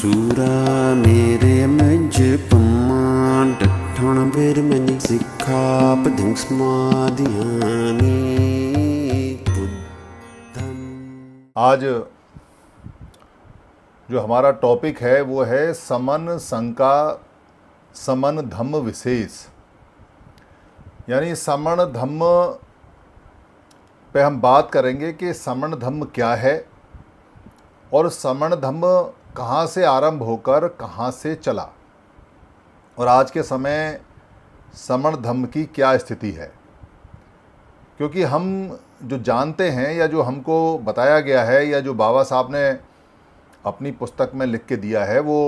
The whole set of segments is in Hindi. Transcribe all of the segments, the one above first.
सूरा मेरे मज पमान ਡਠਣ ਬੇਰ ਮਨ ਸਿੱਖਾ आज जो हमारा टॉपिक है वो है समन संका समन धम्म विशेष यानी समण धम्म पे हम बात करेंगे कि समण धम्म क्या है और समण धम्म कहाँ से आरंभ होकर कहाँ से चला और आज के समय समण धम्म की क्या स्थिति है क्योंकि हम जो जानते हैं या जो हमको बताया गया है या जो बाबा साहब ने अपनी पुस्तक में लिख के दिया है वो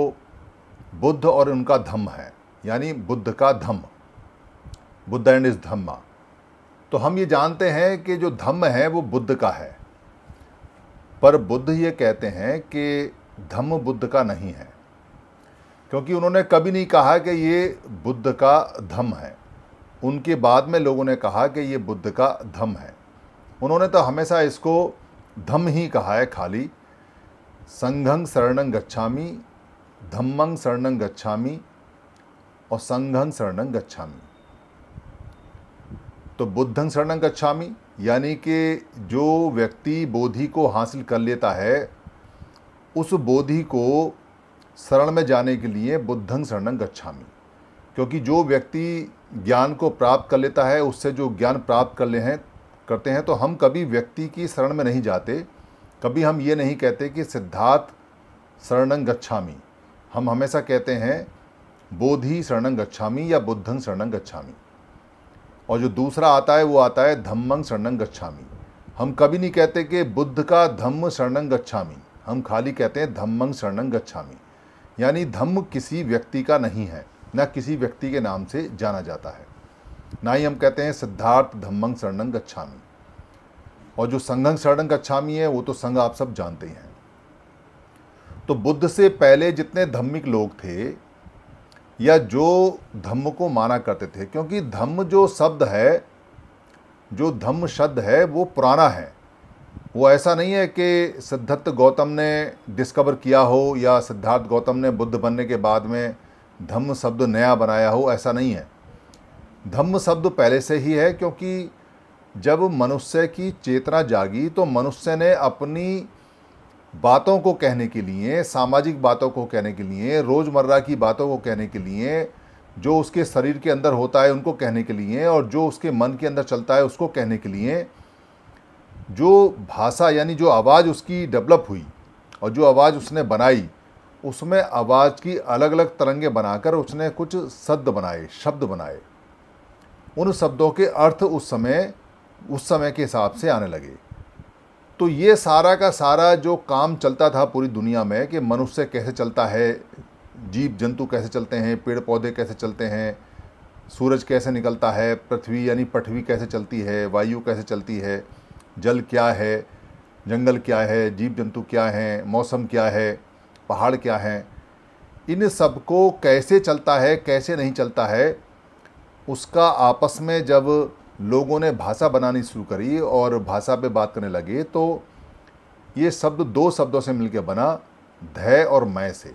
बुद्ध और उनका धम्म है यानी बुद्ध का धम्म बुद्ध एंड इज धम्मा तो हम ये जानते हैं कि जो धम्म है वो बुद्ध का है पर बुद्ध ये कहते हैं कि धम्म बुद्ध का नहीं है क्योंकि उन्होंने कभी नहीं कहा कि ये बुद्ध का धम्म है उनके बाद में लोगों ने कहा कि ये बुद्ध का धम्म है उन्होंने तो हमेशा इसको धम्म ही कहा है खाली संघंग शरणंग गच्छामी धम्मंग शरणंग गच्छामी और संघंग शरणंग गच्छामी तो बुद्धंग शरणंग गच्छामी यानी कि जो व्यक्ति बोधि को हासिल कर लेता है उस बोधि को शरण में जाने के लिए बुद्धंग शरणं गच्छामी क्योंकि जो व्यक्ति ज्ञान को प्राप्त कर लेता है उससे जो ज्ञान प्राप्त कर ले हैं करते हैं तो हम कभी व्यक्ति की शरण में नहीं जाते कभी हम ये नहीं कहते कि सिद्धार्थ शरणंग गच्छामी हम हमेशा कहते हैं बोधि शरणंग गच्छामी या बुद्धंग शरणंग गच्छामी और जो दूसरा आता है वो आता है धम्मंग शरणंग गच्छामी हम कभी नहीं कहते कि बुद्ध का धम्म शरणंग गच्छामी हम खाली कहते हैं धम्मंग शरणं गच्छामी यानी धम्म किसी व्यक्ति का नहीं है न किसी व्यक्ति के नाम से जाना जाता है ना ही हम कहते हैं सिद्धार्थ धम्मंग शरणंग गच्छामी और जो संघंग शरणंग गच्छामी है वो तो संघ आप सब जानते ही हैं तो बुद्ध से पहले जितने धम्मिक लोग थे या जो धम्म को माना करते थे क्योंकि धम्म जो शब्द है जो धम्म शब्द है वो पुराना है वो ऐसा नहीं है कि सिद्धार्थ गौतम ने डिस्कवर किया हो या सिद्धार्थ गौतम ने बुद्ध बनने के बाद में धम्म शब्द नया बनाया हो ऐसा नहीं है धम्म शब्द पहले से ही है क्योंकि जब मनुष्य की चेतना जागी तो मनुष्य ने अपनी बातों को कहने के लिए सामाजिक बातों को कहने के लिए रोज़मर्रा की बातों को कहने के लिए जो उसके शरीर के अंदर होता है उनको कहने के लिए और जो उसके मन के अंदर चलता है उसको कहने के लिए जो भाषा यानी जो आवाज़ उसकी डेवलप हुई और जो आवाज़ उसने बनाई उसमें आवाज़ की अलग अलग तरंगे बनाकर उसने कुछ शब्द बनाए शब्द बनाए उन शब्दों के अर्थ उस समय उस समय के हिसाब से आने लगे तो ये सारा का सारा जो काम चलता था पूरी दुनिया में कि मनुष्य कैसे चलता है जीव जंतु कैसे चलते हैं पेड़ पौधे कैसे चलते हैं सूरज कैसे निकलता है पृथ्वी यानी पृथ्वी कैसे चलती है वायु कैसे चलती है जल क्या है जंगल क्या है जीव जंतु क्या हैं मौसम क्या है पहाड़ क्या हैं इन सब को कैसे चलता है कैसे नहीं चलता है उसका आपस में जब लोगों ने भाषा बनानी शुरू करी और भाषा पे बात करने लगे तो ये शब्द दो शब्दों से मिलकर बना धय और मैं से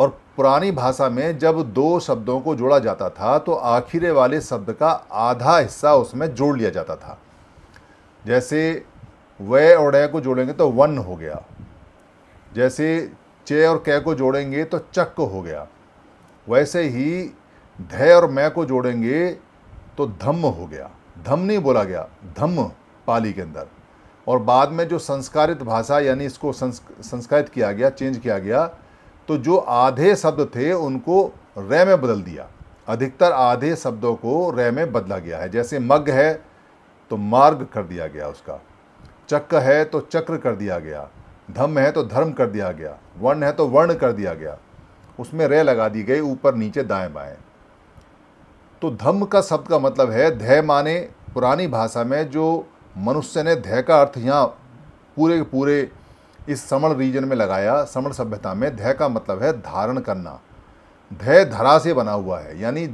और पुरानी भाषा में जब दो शब्दों को जोड़ा जाता था तो आखिरे वाले शब्द का आधा हिस्सा उसमें जोड़ लिया जाता था जैसे व और ड को जोड़ेंगे तो वन हो गया जैसे चे और कै को जोड़ेंगे तो चक हो गया वैसे ही धय और मैं को जोड़ेंगे तो धम्म हो गया धम नहीं बोला गया धम्म पाली के अंदर और बाद में जो संस्कारित भाषा यानी इसको संस्कारित किया गया चेंज किया गया तो जो आधे शब्द थे उनको रे में बदल दिया अधिकतर आधे शब्दों को रे में बदला गया है जैसे मग है तो मार्ग कर दिया गया उसका चक्र है तो चक्र कर दिया गया धम्म है तो धर्म कर दिया गया वर्ण है तो वर्ण कर दिया गया उसमें रे लगा दी गई ऊपर नीचे दाएं बाएं तो धम्म का शब्द का मतलब है धय माने पुरानी भाषा में जो मनुष्य ने धय का अर्थ यहाँ पूरे पूरे इस समण रीजन में लगाया समण सभ्यता में धय का मतलब है धारण करना धय धरा से बना हुआ है यानी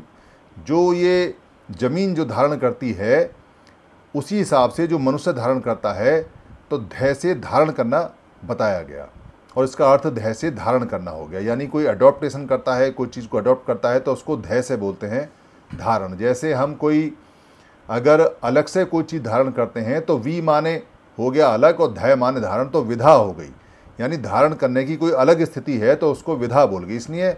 जो ये ज़मीन जो धारण करती है उसी हिसाब से जो मनुष्य धारण करता है तो धैर्य से धारण करना बताया गया और इसका अर्थ धैर्य से धारण करना हो गया यानी कोई अडोप्टेशन करता है कोई चीज़ को अडोप्ट करता है तो उसको धैर्य से बोलते हैं धारण जैसे हम कोई अगर अलग से कोई चीज़ धारण करते हैं तो वी माने हो गया अलग और धय माने धारण तो विधा हो गई यानी धारण करने की कोई अलग स्थिति है तो उसको विधा बोल गई इसलिए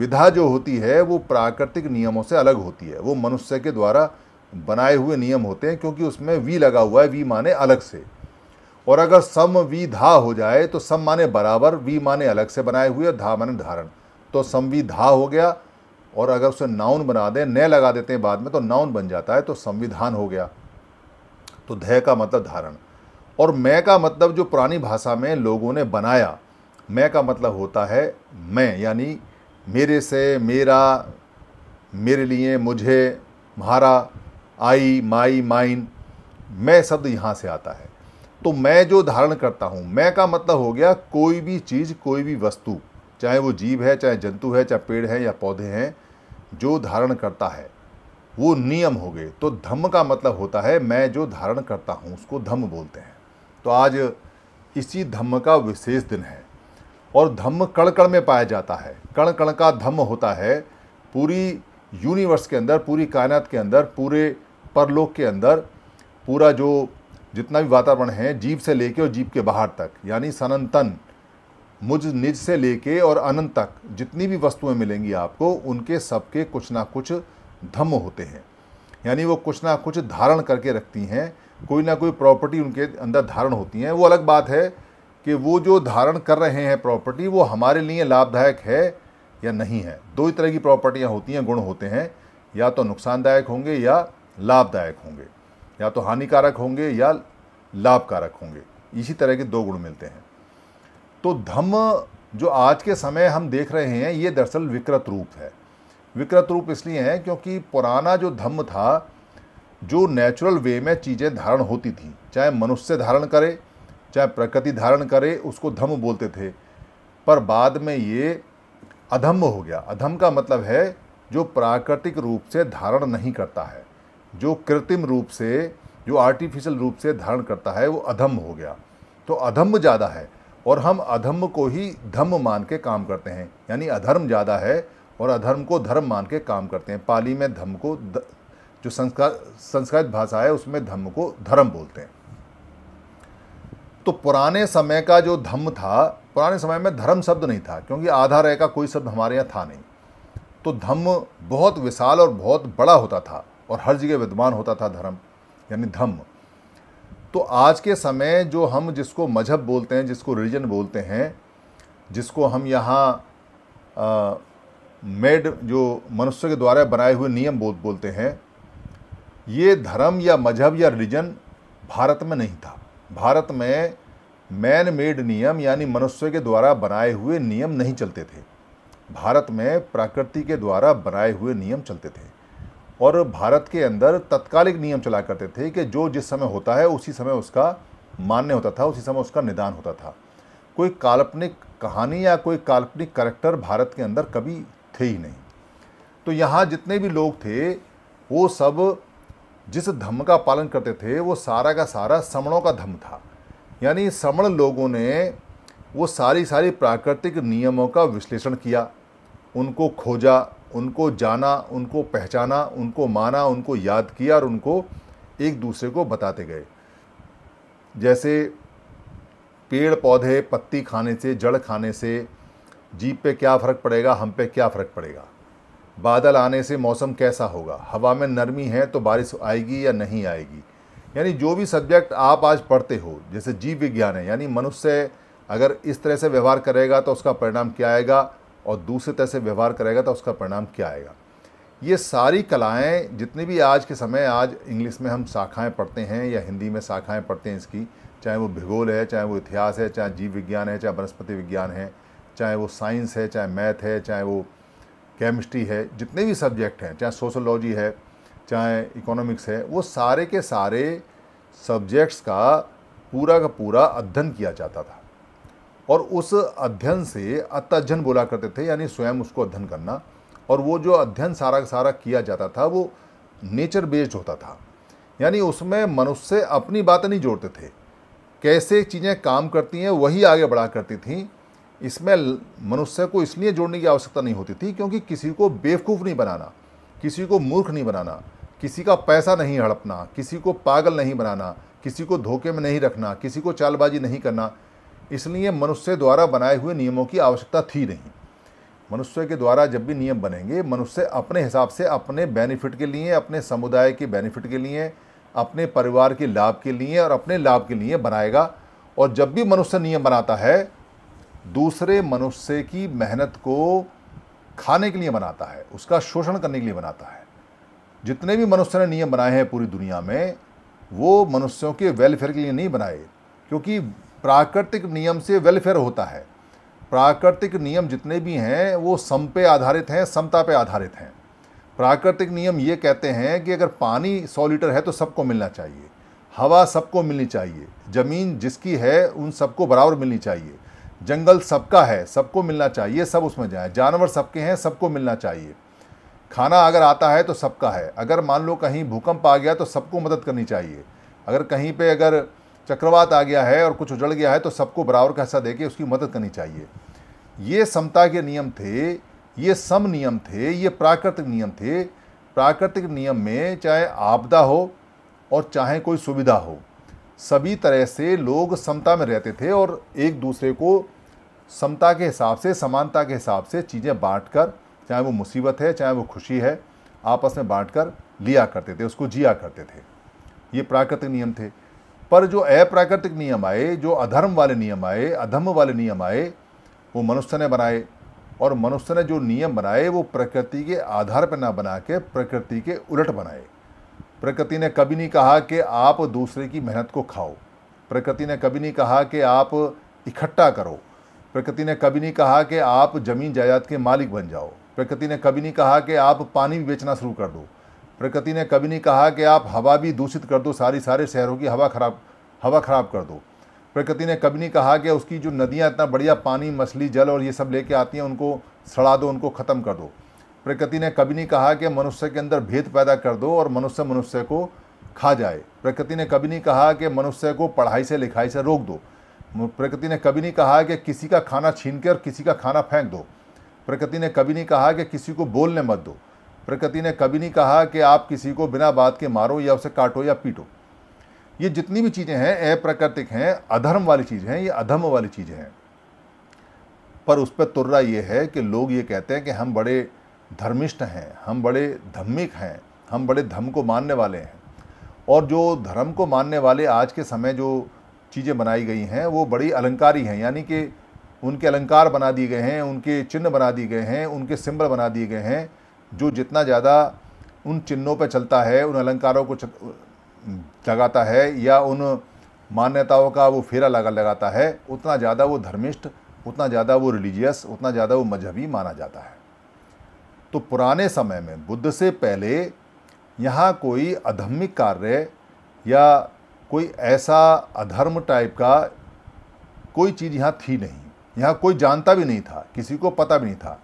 विधा जो होती है वो प्राकृतिक नियमों से अलग होती है वो मनुष्य के द्वारा बनाए हुए नियम होते हैं क्योंकि उसमें वी लगा हुआ है वी माने अलग से और अगर सम वी धा हो जाए तो सम माने बराबर वी माने अलग से बनाए हुए धा माने धारण तो सम वी धा हो गया और अगर उसे नाउन बना दें न लगा देते हैं बाद में तो नाउन बन जाता है तो संविधान हो गया तो धय का मतलब धारण और मैं का मतलब जो पुरानी भाषा में लोगों ने बनाया मैं का मतलब होता है मैं यानी मेरे से मेरा मेरे लिए मुझे हमारा आई माई माइन मैं शब्द यहाँ से आता है तो मैं जो धारण करता हूँ मैं का मतलब हो गया कोई भी चीज़ कोई भी वस्तु चाहे वो जीव है चाहे जंतु है चाहे पेड़ है या पौधे हैं जो धारण करता है वो नियम हो गए तो धम्म का मतलब होता है मैं जो धारण करता हूँ उसको धम्म बोलते हैं तो आज इसी धम्म का विशेष दिन है और धम्म कण कण में पाया जाता है कण कण का धम्म होता है पूरी यूनिवर्स के अंदर पूरी कायनात के अंदर पूरे परलोक के अंदर पूरा जो जितना भी वातावरण है जीव से लेके और जीव के बाहर तक यानी सनंतन मुझ निज से लेके और अनंत तक जितनी भी वस्तुएं मिलेंगी आपको उनके सबके कुछ ना कुछ धम्म होते हैं यानी वो कुछ ना कुछ धारण करके रखती हैं कोई ना कोई प्रॉपर्टी उनके अंदर धारण होती हैं वो अलग बात है कि वो जो धारण कर रहे हैं प्रॉपर्टी वो हमारे लिए लाभदायक है या नहीं है दो ही तरह की प्रॉपर्टियाँ होती हैं गुण होते हैं या तो नुकसानदायक होंगे या लाभदायक होंगे या तो हानिकारक होंगे या लाभकारक होंगे इसी तरह के दो गुण मिलते हैं तो धम्म जो आज के समय हम देख रहे हैं ये दरअसल विकृत रूप है विकृत रूप इसलिए है क्योंकि पुराना जो धम्म था जो नेचुरल वे में चीज़ें धारण होती थी चाहे मनुष्य धारण करे चाहे प्रकृति धारण करे उसको धम्म बोलते थे पर बाद में ये अधम्म हो गया अधम का मतलब है जो प्राकृतिक रूप से धारण नहीं करता है जो कृत्रिम रूप से जो आर्टिफिशियल रूप से धारण करता है वो अधम हो गया तो अधम ज़्यादा है और हम अधम को ही धम्म मान के काम करते हैं यानी अधर्म ज़्यादा है और अधर्म को धर्म मान के काम करते हैं पाली में धम्म को द, जो संस्कार संस्कृत भाषा है उसमें धम्म को धर्म बोलते हैं तो पुराने समय का जो धम्म था पुराने समय में धर्म शब्द नहीं था क्योंकि आधा रह का कोई शब्द हमारे यहाँ था नहीं तो धम्म बहुत विशाल और बहुत बड़ा होता था और हर जगह विद्वान होता था धर्म यानी धम्म तो आज के समय जो हम जिसको मजहब बोलते हैं जिसको रिलीजन बोलते हैं जिसको हम यहाँ मेड जो मनुष्य के द्वारा बनाए हुए नियम बोल बोलते हैं ये धर्म या मजहब या रिलीजन भारत में नहीं था भारत में मैन मेड नियम यानी मनुष्य के द्वारा बनाए हुए नियम नहीं चलते थे भारत में प्रकृति के द्वारा बनाए हुए नियम चलते थे और भारत के अंदर तत्कालिक नियम चला करते थे कि जो जिस समय होता है उसी समय उसका मान्य होता था उसी समय उसका निदान होता था कोई काल्पनिक कहानी या कोई काल्पनिक करेक्टर भारत के अंदर कभी थे ही नहीं तो यहाँ जितने भी लोग थे वो सब जिस धम्म का पालन करते थे वो सारा का सारा समणों का धम्म था यानी समण लोगों ने वो सारी सारी प्राकृतिक नियमों का विश्लेषण किया उनको खोजा उनको जाना उनको पहचाना उनको माना उनको याद किया और उनको एक दूसरे को बताते गए जैसे पेड़ पौधे पत्ती खाने से जड़ खाने से जीप पे क्या फ़र्क पड़ेगा हम पे क्या फ़र्क पड़ेगा बादल आने से मौसम कैसा होगा हवा में नरमी है तो बारिश आएगी या नहीं आएगी यानी जो भी सब्जेक्ट आप आज पढ़ते हो जैसे जीव विज्ञान है यानी मनुष्य अगर इस तरह से व्यवहार करेगा तो उसका परिणाम क्या आएगा और दूसरे तरह से व्यवहार करेगा तो उसका परिणाम क्या आएगा ये सारी कलाएं जितनी भी आज के समय आज इंग्लिश में हम शाखाएं पढ़ते हैं या हिंदी में शाखाएं पढ़ते हैं इसकी चाहे वो भूगोल है चाहे वो इतिहास है चाहे जीव विज्ञान है चाहे वनस्पति विज्ञान है चाहे वो साइंस है चाहे मैथ है चाहे वो केमिस्ट्री है जितने भी सब्जेक्ट हैं चाहे सोशोलॉजी है चाहे इकोनॉमिक्स है वो सारे के सारे सब्जेक्ट्स का पूरा का पूरा अध्ययन किया जाता था और उस अध्ययन से अत्यध्यन बोला करते थे यानी स्वयं उसको अध्ययन करना और वो जो अध्ययन सारा का सारा किया जाता था वो नेचर बेस्ड होता था यानी उसमें मनुष्य अपनी बातें नहीं जोड़ते थे कैसे चीज़ें काम करती हैं वही आगे बढ़ा करती थी इसमें मनुष्य को इसलिए जोड़ने की आवश्यकता नहीं होती थी क्योंकि किसी को बेवकूफ़ नहीं बनाना किसी को मूर्ख नहीं बनाना किसी का पैसा नहीं हड़पना किसी को पागल नहीं बनाना किसी को धोखे में नहीं रखना किसी को चालबाजी नहीं करना इसलिए मनुष्य द्वारा बनाए हुए नियमों की आवश्यकता थी नहीं मनुष्य के द्वारा जब भी नियम बनेंगे मनुष्य अपने हिसाब से अपने बेनिफिट के लिए अपने समुदाय के बेनिफिट के लिए अपने परिवार के लाभ के लिए और अपने लाभ के लिए बनाएगा और जब भी मनुष्य नियम बनाता है दूसरे मनुष्य की मेहनत को खाने के लिए बनाता है उसका शोषण करने के लिए बनाता है जितने भी मनुष्य ने नियम बनाए हैं पूरी दुनिया में वो मनुष्यों के वेलफेयर के लिए नहीं बनाए क्योंकि प्राकृतिक नियम से वेलफेयर होता है प्राकृतिक नियम जितने भी हैं वो सम पे आधारित हैं समता पे आधारित हैं प्राकृतिक नियम ये कहते हैं कि अगर पानी सौ लीटर है तो सबको मिलना चाहिए हवा सबको मिलनी चाहिए ज़मीन जिसकी है उन सबको बराबर मिलनी चाहिए जंगल सबका है सबको मिलना चाहिए सब उसमें जाए जानवर सबके हैं सबको मिलना चाहिए खाना अगर आता है तो सबका है अगर मान लो कहीं भूकंप आ गया तो सबको मदद करनी चाहिए अगर कहीं पे अगर चक्रवात आ गया है और कुछ उजड़ गया है तो सबको बराबर का हिस्सा दे के उसकी मदद करनी चाहिए ये समता के नियम थे ये सम नियम थे ये प्राकृतिक नियम थे प्राकृतिक नियम में चाहे आपदा हो और चाहे कोई सुविधा हो सभी तरह से लोग समता में रहते थे और एक दूसरे को समता के हिसाब से समानता के हिसाब से चीज़ें बाँट कर चाहे वो मुसीबत है चाहे वो खुशी है आपस में बाँट कर लिया करते थे उसको जिया करते थे ये प्राकृतिक नियम थे पर जो अप्राकृतिक नियम आए जो अधर्म वाले नियम आए अधम वाले नियम आए वो मनुष्य ने बनाए और मनुष्य ने जो नियम बनाए वो प्रकृति के आधार पर ना बना के प्रकृति के उलट बनाए प्रकृति ने कभी नहीं कहा कि आप दूसरे की मेहनत को खाओ प्रकृति ने कभी नहीं कहा कि आप इकट्ठा करो प्रकृति ने कभी नहीं कहा कि आप ज़मीन जायदाद के मालिक बन जाओ प्रकृति ने कभी नहीं कहा कि आप पानी बेचना शुरू कर दो प्रकृति ने कभी नहीं कहा कि आप हवा भी दूषित कर दो सारी सारे शहरों की हवा खराब हवा खराब कर दो प्रकृति ने कभी नहीं कहा कि उसकी जो नदियाँ इतना बढ़िया पानी मछली जल और ये सब लेके आती हैं उनको सड़ा दो उनको ख़त्म कर दो प्रकृति ने कभी नहीं कहा कि मनुष्य के अंदर भेद पैदा कर दो और मनुष्य मनुष्य को खा जाए प्रकृति ने कभी नहीं कहा कि मनुष्य को पढ़ाई से लिखाई से रोक दो प्रकृति ने कभी नहीं कहा कि किसी का खाना छीन के और किसी का खाना फेंक दो प्रकृति ने कभी नहीं कहा कि किसी को बोलने मत दो प्रकृति ने कभी नहीं कहा कि आप किसी को बिना बात के मारो या उसे काटो या पीटो ये जितनी भी चीज़ें हैं अप्राकृतिक हैं अधर्म वाली चीज़ें हैं ये अधर्म वाली चीज़ें हैं पर उस पर तुर्रा ये है कि लोग ये कहते हैं कि हम बड़े धर्मिष्ठ हैं हम बड़े धम्मिक हैं हम बड़े धर्म को मानने वाले हैं और जो धर्म को मानने वाले आज के समय जो चीज़ें बनाई गई हैं वो बड़ी अलंकारी हैं यानी कि उनके अलंकार बना दिए गए हैं उनके चिन्ह बना दिए गए हैं उनके सिंबल बना दिए गए हैं जो जितना ज़्यादा उन चिन्हों पर चलता है उन अलंकारों को लगाता है या उन मान्यताओं का वो फेरा लगा लगाता है उतना ज़्यादा वो धर्मिष्ठ उतना ज़्यादा वो रिलीजियस उतना ज़्यादा वो मजहबी माना जाता है तो पुराने समय में बुद्ध से पहले यहाँ कोई अधम्मिक कार्य या कोई ऐसा अधर्म टाइप का कोई चीज़ यहाँ थी नहीं यहाँ कोई जानता भी नहीं था किसी को पता भी नहीं था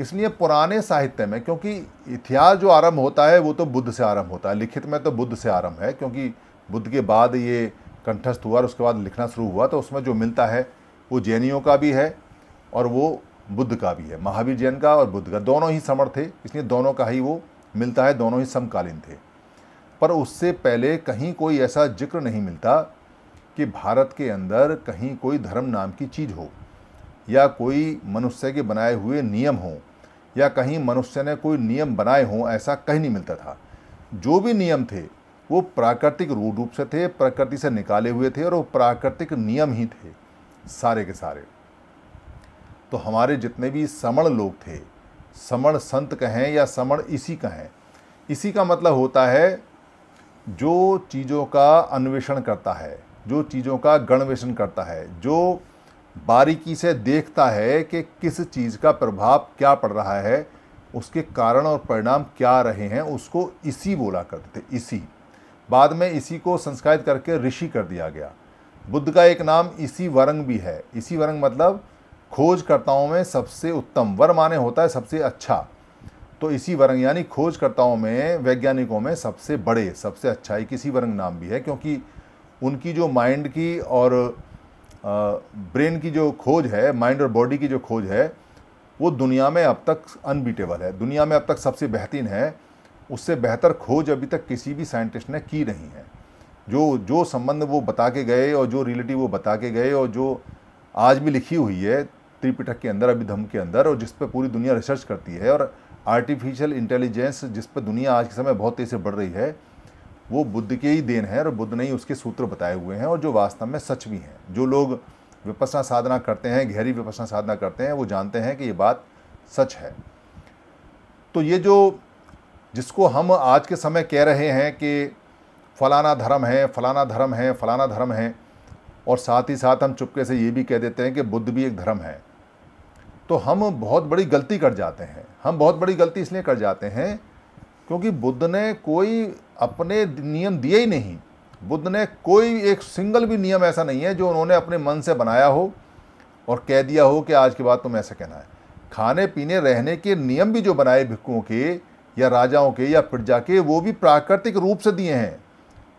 इसलिए पुराने साहित्य में क्योंकि इतिहास जो आरंभ होता है वो तो बुद्ध से आरंभ होता है लिखित में तो बुद्ध से आरंभ है क्योंकि बुद्ध के बाद ये कंठस्थ हुआ और उसके बाद लिखना शुरू हुआ तो उसमें जो मिलता है वो जैनियों का भी है और वो बुद्ध का भी है महावीर जैन का और बुद्ध का दोनों ही समर थे इसलिए दोनों का ही वो मिलता है दोनों ही समकालीन थे पर उससे पहले कहीं कोई ऐसा जिक्र नहीं मिलता कि भारत के अंदर कहीं कोई धर्म नाम की चीज़ हो या कोई मनुष्य के बनाए हुए नियम हों या कहीं मनुष्य ने कोई नियम बनाए हों ऐसा कहीं नहीं मिलता था जो भी नियम थे वो प्राकृतिक रूप से थे प्रकृति से निकाले हुए थे और वो प्राकृतिक नियम ही थे सारे के सारे तो हमारे जितने भी समण लोग थे समण संत कहें या समण इसी कहें इसी का मतलब होता है जो चीज़ों का अन्वेषण करता है जो चीज़ों का गणवेषण करता है जो बारीकी से देखता है कि किस चीज़ का प्रभाव क्या पड़ रहा है उसके कारण और परिणाम क्या रहे हैं उसको इसी बोला करते थे इसी बाद में इसी को संस्कृत करके ऋषि कर दिया गया बुद्ध का एक नाम इसी वरंग भी है इसी वरंग मतलब खोजकर्ताओं में सबसे उत्तम वर माने होता है सबसे अच्छा तो इसी वरंग यानी खोजकर्ताओं में वैज्ञानिकों में सबसे बड़े सबसे अच्छा एक इसी वरंग नाम भी है क्योंकि उनकी जो माइंड की और ब्रेन की जो खोज है माइंड और बॉडी की जो खोज है वो दुनिया में अब तक अनबीटेबल है दुनिया में अब तक सबसे बेहतरीन है उससे बेहतर खोज अभी तक किसी भी साइंटिस्ट ने की नहीं है जो जो संबंध वो बता के गए और जो रिलेटिव वो बता के गए और जो आज भी लिखी हुई है त्रिपिटक के अंदर अभिधम के अंदर और जिस पर पूरी दुनिया रिसर्च करती है और आर्टिफिशियल इंटेलिजेंस जिस पर दुनिया आज के समय बहुत तेज़ से बढ़ रही है वो बुद्ध के ही देन है और बुद्ध ने ही उसके सूत्र बताए हुए हैं और जो वास्तव में सच भी हैं जो लोग विपसना साधना करते हैं गहरी विपसना साधना करते हैं वो जानते हैं कि ये बात सच है तो ये जो जिसको हम आज के समय कह रहे हैं कि फलाना धर्म है फलाना धर्म है फलाना धर्म है और साथ ही साथ हम चुपके से ये भी कह देते हैं कि बुद्ध भी एक धर्म है तो हम बहुत बड़ी गलती कर जाते हैं हम बहुत बड़ी गलती इसलिए कर जाते हैं क्योंकि बुद्ध ने कोई अपने नियम दिए ही नहीं बुद्ध ने कोई एक सिंगल भी नियम ऐसा नहीं है जो उन्होंने अपने मन से बनाया हो और कह दिया हो कि आज के बाद तुम ऐसा कहना है खाने पीने रहने के नियम भी जो बनाए भिक्कुओं के या राजाओं के या प्रजा के वो भी प्राकृतिक रूप से दिए हैं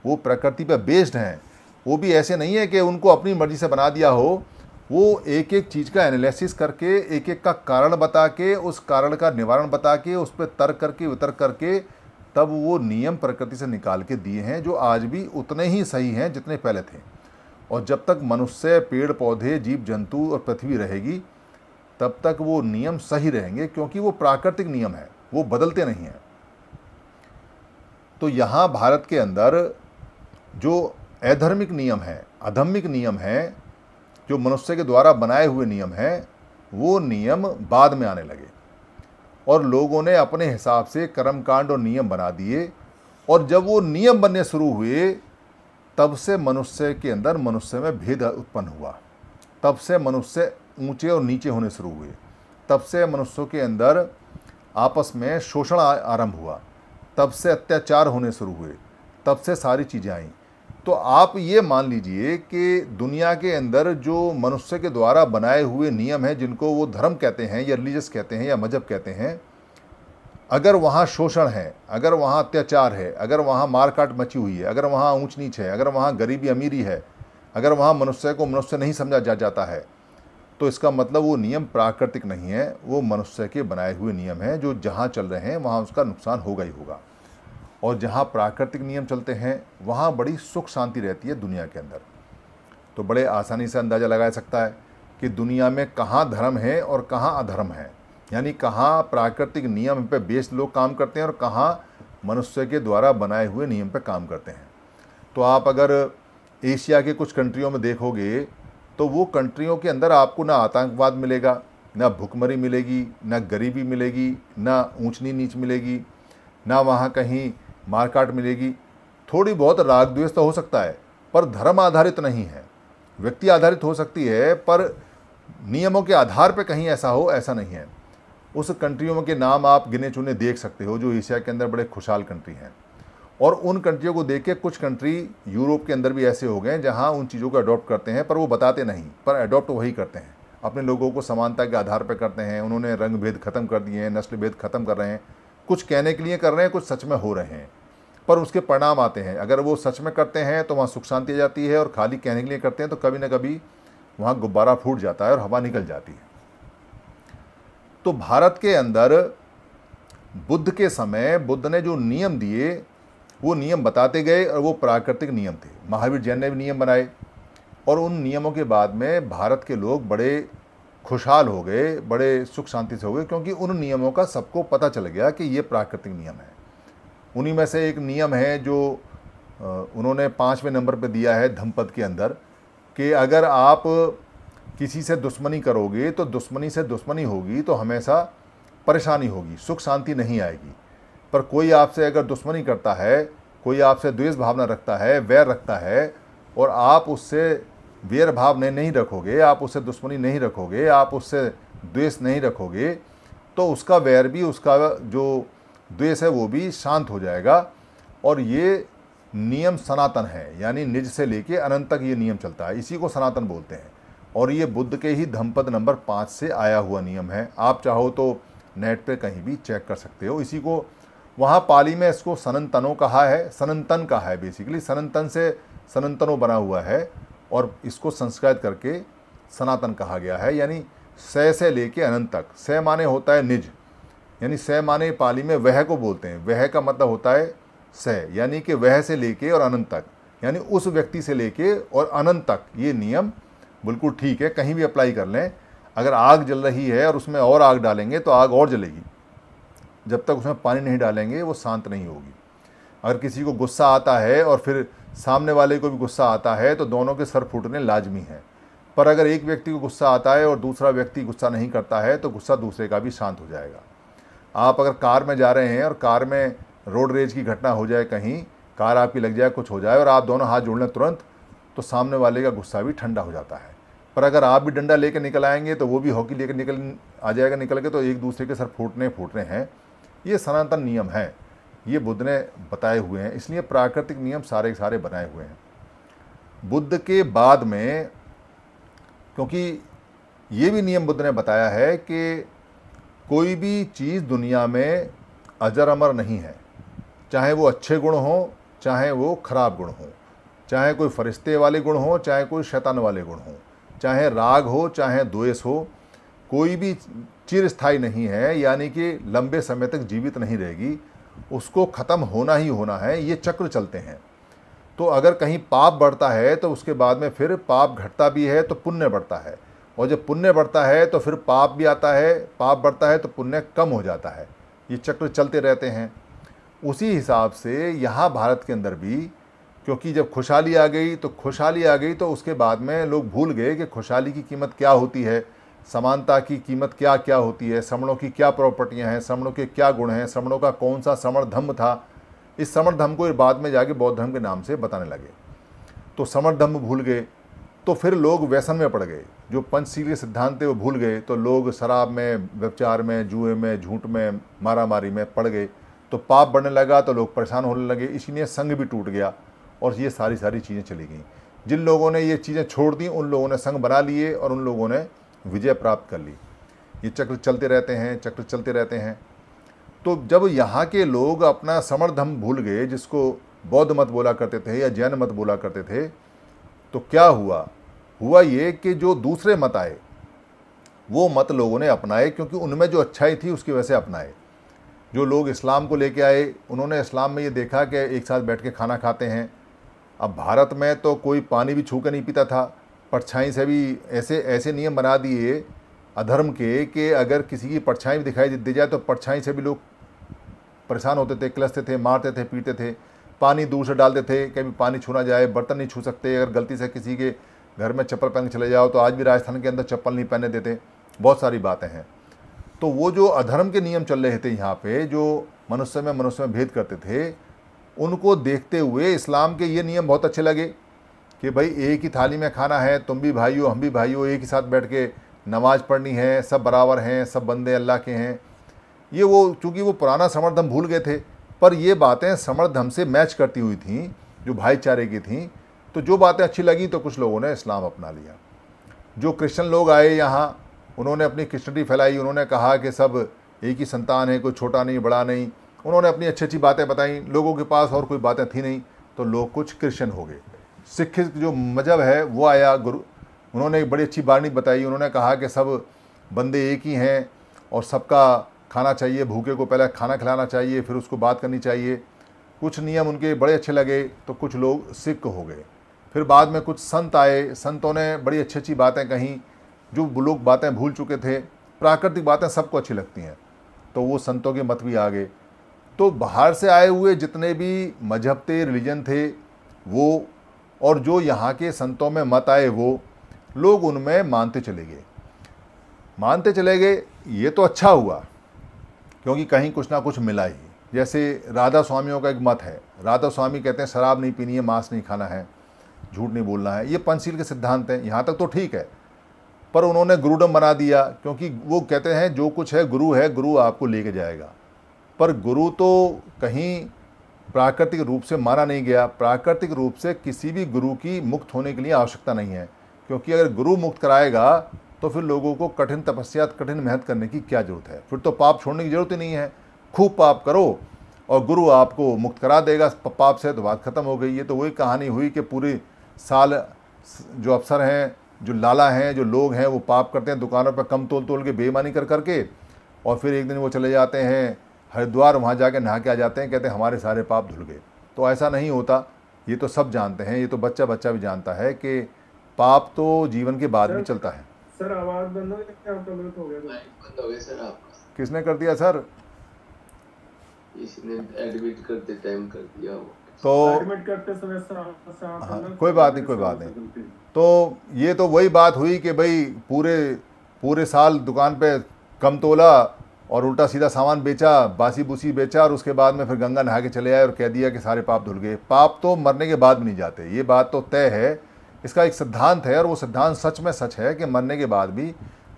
वो प्रकृति पर बेस्ड हैं वो भी ऐसे नहीं है कि उनको अपनी मर्जी से बना दिया हो वो एक एक चीज़ का एनालिसिस करके एक एक का कारण बता के उस कारण का निवारण बता के उस पर तर्क करके वितर्क करके तब वो नियम प्रकृति से निकाल के दिए हैं जो आज भी उतने ही सही हैं जितने पहले थे और जब तक मनुष्य पेड़ पौधे जीव जंतु और पृथ्वी रहेगी तब तक वो नियम सही रहेंगे क्योंकि वो प्राकृतिक नियम है वो बदलते नहीं हैं तो यहाँ भारत के अंदर जो अधर्मिक नियम है अधम्मिक नियम है जो मनुष्य के द्वारा बनाए हुए नियम हैं वो नियम बाद में आने लगे और लोगों ने अपने हिसाब से कर्मकांड और नियम बना दिए और जब वो नियम बनने शुरू हुए तब से मनुष्य के अंदर मनुष्य में भेद उत्पन्न हुआ तब से मनुष्य ऊंचे और नीचे होने शुरू हुए तब से मनुष्यों के अंदर आपस में शोषण आरंभ हुआ तब से अत्याचार होने शुरू हुए तब से सारी चीज़ें आईं तो आप ये मान लीजिए कि दुनिया के अंदर जो मनुष्य के द्वारा बनाए हुए नियम हैं जिनको वो धर्म कहते हैं या रिलीजस कहते हैं या मजहब कहते हैं अगर वहाँ शोषण है अगर वहाँ अत्याचार है अगर वहाँ मारकाट मची हुई है अगर वहाँ ऊंच नीच है अगर वहाँ गरीबी अमीरी है अगर वहाँ मनुष्य को मनुष्य नहीं समझा जा जाता है तो इसका मतलब वो नियम प्राकृतिक नहीं है वो मनुष्य के बनाए हुए नियम हैं जो जहाँ चल रहे हैं वहाँ उसका नुकसान होगा ही होगा और जहाँ प्राकृतिक नियम चलते हैं वहाँ बड़ी सुख शांति रहती है दुनिया के अंदर तो बड़े आसानी से अंदाज़ा लगाया सकता है कि दुनिया में कहाँ धर्म है और कहाँ अधर्म है यानी कहाँ प्राकृतिक नियम पर बेस्ड लोग काम करते हैं और कहाँ मनुष्य के द्वारा बनाए हुए नियम पर काम करते हैं तो आप अगर एशिया के कुछ कंट्रियों में देखोगे तो वो कंट्रियों के अंदर आपको ना आतंकवाद मिलेगा ना भुखमरी मिलेगी ना गरीबी मिलेगी ना ऊंचनी नीच मिलेगी ना वहाँ कहीं मारकाट मिलेगी थोड़ी बहुत राग द्वेष तो हो सकता है पर धर्म आधारित नहीं है व्यक्ति आधारित हो सकती है पर नियमों के आधार पर कहीं ऐसा हो ऐसा नहीं है उस कंट्रियों के नाम आप गिने चुने देख सकते हो जो एशिया के अंदर बड़े खुशहाल कंट्री हैं और उन कंट्रियों को देख के कुछ कंट्री यूरोप के अंदर भी ऐसे हो गए जहां जहाँ उन चीज़ों को अडॉप्ट करते हैं पर वो बताते नहीं पर अडॉप्ट वही करते हैं अपने लोगों को समानता के आधार पर करते हैं उन्होंने रंग भेद खत्म कर दिए हैं नस्ल भेद खत्म कर रहे हैं कुछ कहने के लिए कर रहे हैं कुछ सच में हो रहे हैं पर उसके परिणाम आते हैं अगर वो सच में करते हैं तो वहाँ सुख शांति आ जाती है और खाली कहने के लिए करते हैं तो कभी ना कभी वहाँ गुब्बारा फूट जाता है और हवा निकल जाती है तो भारत के अंदर बुद्ध के समय बुद्ध ने जो नियम दिए वो नियम बताते गए और वो प्राकृतिक नियम थे महावीर जैन ने भी नियम बनाए और उन नियमों के बाद में भारत के लोग बड़े खुशहाल हो गए बड़े सुख शांति से हो गए क्योंकि उन नियमों का सबको पता चल गया कि ये प्राकृतिक नियम है उन्हीं में से एक नियम है जो उन्होंने पाँचवें नंबर पर दिया है धमपद के अंदर कि अगर आप किसी से दुश्मनी करोगे तो दुश्मनी से दुश्मनी होगी तो हमेशा परेशानी होगी सुख शांति नहीं आएगी पर कोई आपसे अगर दुश्मनी करता है कोई आपसे द्वेष भावना रखता है वैर रखता है और आप उससे वैर भाव नहीं, नहीं रखोगे आप उससे दुश्मनी नहीं रखोगे आप उससे द्वेष नहीं रखोगे तो उसका वैर भी उसका जो द्वेष है वो भी शांत हो जाएगा और ये नियम सनातन है यानी निज से लेके अनंत तक ये नियम चलता है इसी को सनातन बोलते हैं और ये बुद्ध के ही धमपद नंबर पाँच से आया हुआ नियम है आप चाहो तो नेट पे कहीं भी चेक कर सकते हो इसी को वहाँ पाली में इसको सनंतनों कहा है सनंतन कहा है बेसिकली सनंतन से सनंतनों बना हुआ है और इसको संस्कृत करके सनातन कहा गया है यानी सह से लेके अनंत तक सह माने होता है निज यानी सह माने पाली में वह को बोलते हैं वह का मतलब होता है सह यानी कि वह से लेके और अनंत तक यानी उस व्यक्ति से लेके और अनंत तक ये नियम बिल्कुल ठीक है कहीं भी अप्लाई कर लें अगर आग जल रही है और उसमें और आग डालेंगे तो आग और जलेगी जब तक उसमें पानी नहीं डालेंगे वो शांत नहीं होगी अगर किसी को गुस्सा आता है और फिर सामने वाले को भी गुस्सा आता है तो दोनों के सर फूटने लाजमी हैं पर अगर एक व्यक्ति को गुस्सा आता है और दूसरा व्यक्ति गुस्सा नहीं करता है तो गुस्सा दूसरे का भी शांत हो जाएगा आप अगर कार में जा रहे हैं और कार में रोड रेज की घटना हो जाए कहीं कार आपकी लग जाए कुछ हो जाए और आप दोनों हाथ जोड़ लें तुरंत तो सामने वाले का गुस्सा भी ठंडा हो जाता है पर अगर आप भी डंडा लेकर निकल आएंगे तो वो भी हॉकी लेकर निकल आ जाएगा निकल के तो एक दूसरे के सर फूटने फूटने हैं ये सनातन नियम है ये बुद्ध ने बताए हुए हैं इसलिए प्राकृतिक नियम सारे के सारे बनाए हुए हैं बुद्ध के बाद में क्योंकि ये भी नियम बुद्ध ने बताया है कि कोई भी चीज़ दुनिया में अजर अमर नहीं है चाहे वो अच्छे गुण हों चाहे वो ख़राब गुण हों चाहे कोई फरिश्ते वाले गुण हों चाहे कोई शैतान वाले गुण हों चाहे राग हो चाहे द्वेष हो कोई भी चिरस्थायी नहीं है यानी कि लंबे समय तक जीवित नहीं रहेगी उसको ख़त्म होना ही होना है ये चक्र चलते हैं तो अगर कहीं पाप बढ़ता है तो उसके बाद में फिर पाप घटता भी है तो पुण्य बढ़ता है और जब पुण्य बढ़ता है तो फिर पाप भी आता है पाप बढ़ता है तो पुण्य कम हो जाता है ये चक्र चलते रहते हैं उसी हिसाब से यहाँ भारत के अंदर भी क्योंकि जब खुशहाली आ गई तो खुशहाली आ गई तो उसके बाद में लोग भूल गए कि खुशहाली की कीमत क्या होती है समानता की कीमत क्या क्या होती है समणों की क्या प्रॉपर्टियाँ हैं समणों के क्या गुण हैं समणों का कौन सा समण धम्म था इस समण धम्म को बाद में जाके बौद्ध धर्म के नाम से बताने लगे तो समण धम्म भूल गए तो फिर लोग व्यसन में पड़ गए जो पंचशीलीय सिद्धांत थे वो भूल गए तो लोग शराब में व्यवचार में जुए में झूठ में मारामारी में पड़ गए तो पाप बढ़ने लगा तो लोग परेशान होने लगे इसीलिए संघ भी टूट गया और ये सारी सारी चीज़ें चली गई जिन लोगों ने ये चीज़ें छोड़ दी उन लोगों ने संघ बना लिए और उन लोगों ने विजय प्राप्त कर ली ये चक्र चलते रहते हैं चक्र चलते रहते हैं तो जब यहाँ के लोग अपना समर्धम भूल गए जिसको बौद्ध मत बोला करते थे या जैन मत बोला करते थे तो क्या हुआ हुआ ये कि जो दूसरे मत आए वो मत लोगों ने अपनाए क्योंकि उनमें जो अच्छाई थी उसकी वजह से अपनाए जो लोग इस्लाम को लेके आए उन्होंने इस्लाम में ये देखा कि एक साथ बैठ के खाना खाते हैं अब भारत में तो कोई पानी भी छू के नहीं पीता था परछाई से भी ऐसे ऐसे नियम बना दिए अधर्म के कि अगर किसी की परछाई भी दिखाई दी जाए तो परछाई से भी लोग परेशान होते थे क्लसते थे मारते थे पीटते थे पानी दूर से डालते थे कभी पानी छूना जाए बर्तन नहीं छू सकते अगर गलती से किसी के घर में चप्पल पहन के चले जाओ तो आज भी राजस्थान के अंदर चप्पल नहीं पहने देते बहुत सारी बातें हैं तो वो जो अधर्म के नियम चल रहे थे यहाँ पे जो मनुष्य में मनुष्य में भेद करते थे उनको देखते हुए इस्लाम के ये नियम बहुत अच्छे लगे कि भाई एक ही थाली में खाना है तुम भी भाई हो हम भी भाई हो एक ही साथ बैठ के नमाज पढ़नी है सब बराबर हैं सब बंदे अल्लाह के हैं ये वो चूँकि वो पुराना समर्थ भूल गए थे पर ये बातें समर्थ से मैच करती हुई थी जो भाईचारे की थी तो जो बातें अच्छी लगी तो कुछ लोगों ने इस्लाम अपना लिया जो क्रिश्चन लोग आए यहाँ उन्होंने अपनी क्रिश्चनिटी फैलाई उन्होंने कहा कि सब एक ही संतान है कोई छोटा नहीं बड़ा नहीं उन्होंने अपनी अच्छी अच्छी बातें बताई लोगों के पास और कोई बातें थी नहीं तो लोग कुछ क्रिश्चन हो गए सिख जो मजहब है वो आया गुरु उन्होंने एक बड़ी अच्छी बारणी बताई उन्होंने कहा कि सब बंदे एक ही हैं और सबका खाना चाहिए भूखे को पहले खाना खिलाना चाहिए फिर उसको बात करनी चाहिए कुछ नियम उनके बड़े अच्छे लगे तो कुछ लोग सिख हो गए फिर बाद में कुछ संत आए संतों ने बड़ी अच्छी अच्छी बातें कहीं जो लोग बातें भूल चुके थे प्राकृतिक बातें सबको अच्छी लगती हैं तो वो संतों के मत भी आ गए तो बाहर से आए हुए जितने भी मजहब थे रिलीजन थे वो और जो यहाँ के संतों में मत आए वो लोग उनमें मानते चले गए मानते चले गए ये तो अच्छा हुआ क्योंकि कहीं कुछ ना कुछ मिला ही जैसे राधा स्वामियों का एक मत है राधा स्वामी कहते हैं शराब नहीं पीनी है मांस नहीं खाना है झूठ नहीं बोलना है ये पंचशील के सिद्धांत हैं यहाँ तक तो ठीक है पर उन्होंने गुरुडम बना दिया क्योंकि वो कहते हैं जो कुछ है गुरु है गुरु आपको लेके जाएगा पर गुरु तो कहीं प्राकृतिक रूप से माना नहीं गया प्राकृतिक रूप से किसी भी गुरु की मुक्त होने के लिए आवश्यकता नहीं है क्योंकि अगर गुरु मुक्त कराएगा तो फिर लोगों को कठिन तपस्या कठिन मेहनत करने की क्या ज़रूरत है फिर तो पाप छोड़ने की ज़रूरत ही नहीं है खूब पाप करो और गुरु आपको मुक्त करा देगा पाप से तो बात खत्म हो गई ये तो वही कहानी हुई कि पूरी साल जो अफसर हैं जो लाला हैं जो लोग हैं वो पाप करते हैं दुकानों पर कम तोल तोल के बेईमानी कर करके और फिर एक दिन वो चले जाते हैं हरिद्वार वहाँ जाके नहा के आ जाते हैं कहते हैं हमारे सारे पाप धुल गए तो ऐसा नहीं होता ये तो सब जानते हैं ये तो बच्चा बच्चा भी जानता है कि पाप तो जीवन के बाद भी चलता है सर आवाज बंद हो गया किसने कर दिया सर इसने एडमिट करते टाइम कर दिया वो तो करते समय हाँ, कोई बात नहीं कोई बात नहीं तो ये तो वही बात हुई कि भाई पूरे पूरे साल दुकान पे कम तोला और उल्टा सीधा सामान बेचा बासी बूसी बेचा और उसके बाद में फिर गंगा नहा के चले आए और कह दिया कि सारे पाप धुल गए पाप तो मरने के बाद भी नहीं जाते ये बात तो तय है इसका एक सिद्धांत है और वो सिद्धांत सच में सच है कि मरने के बाद भी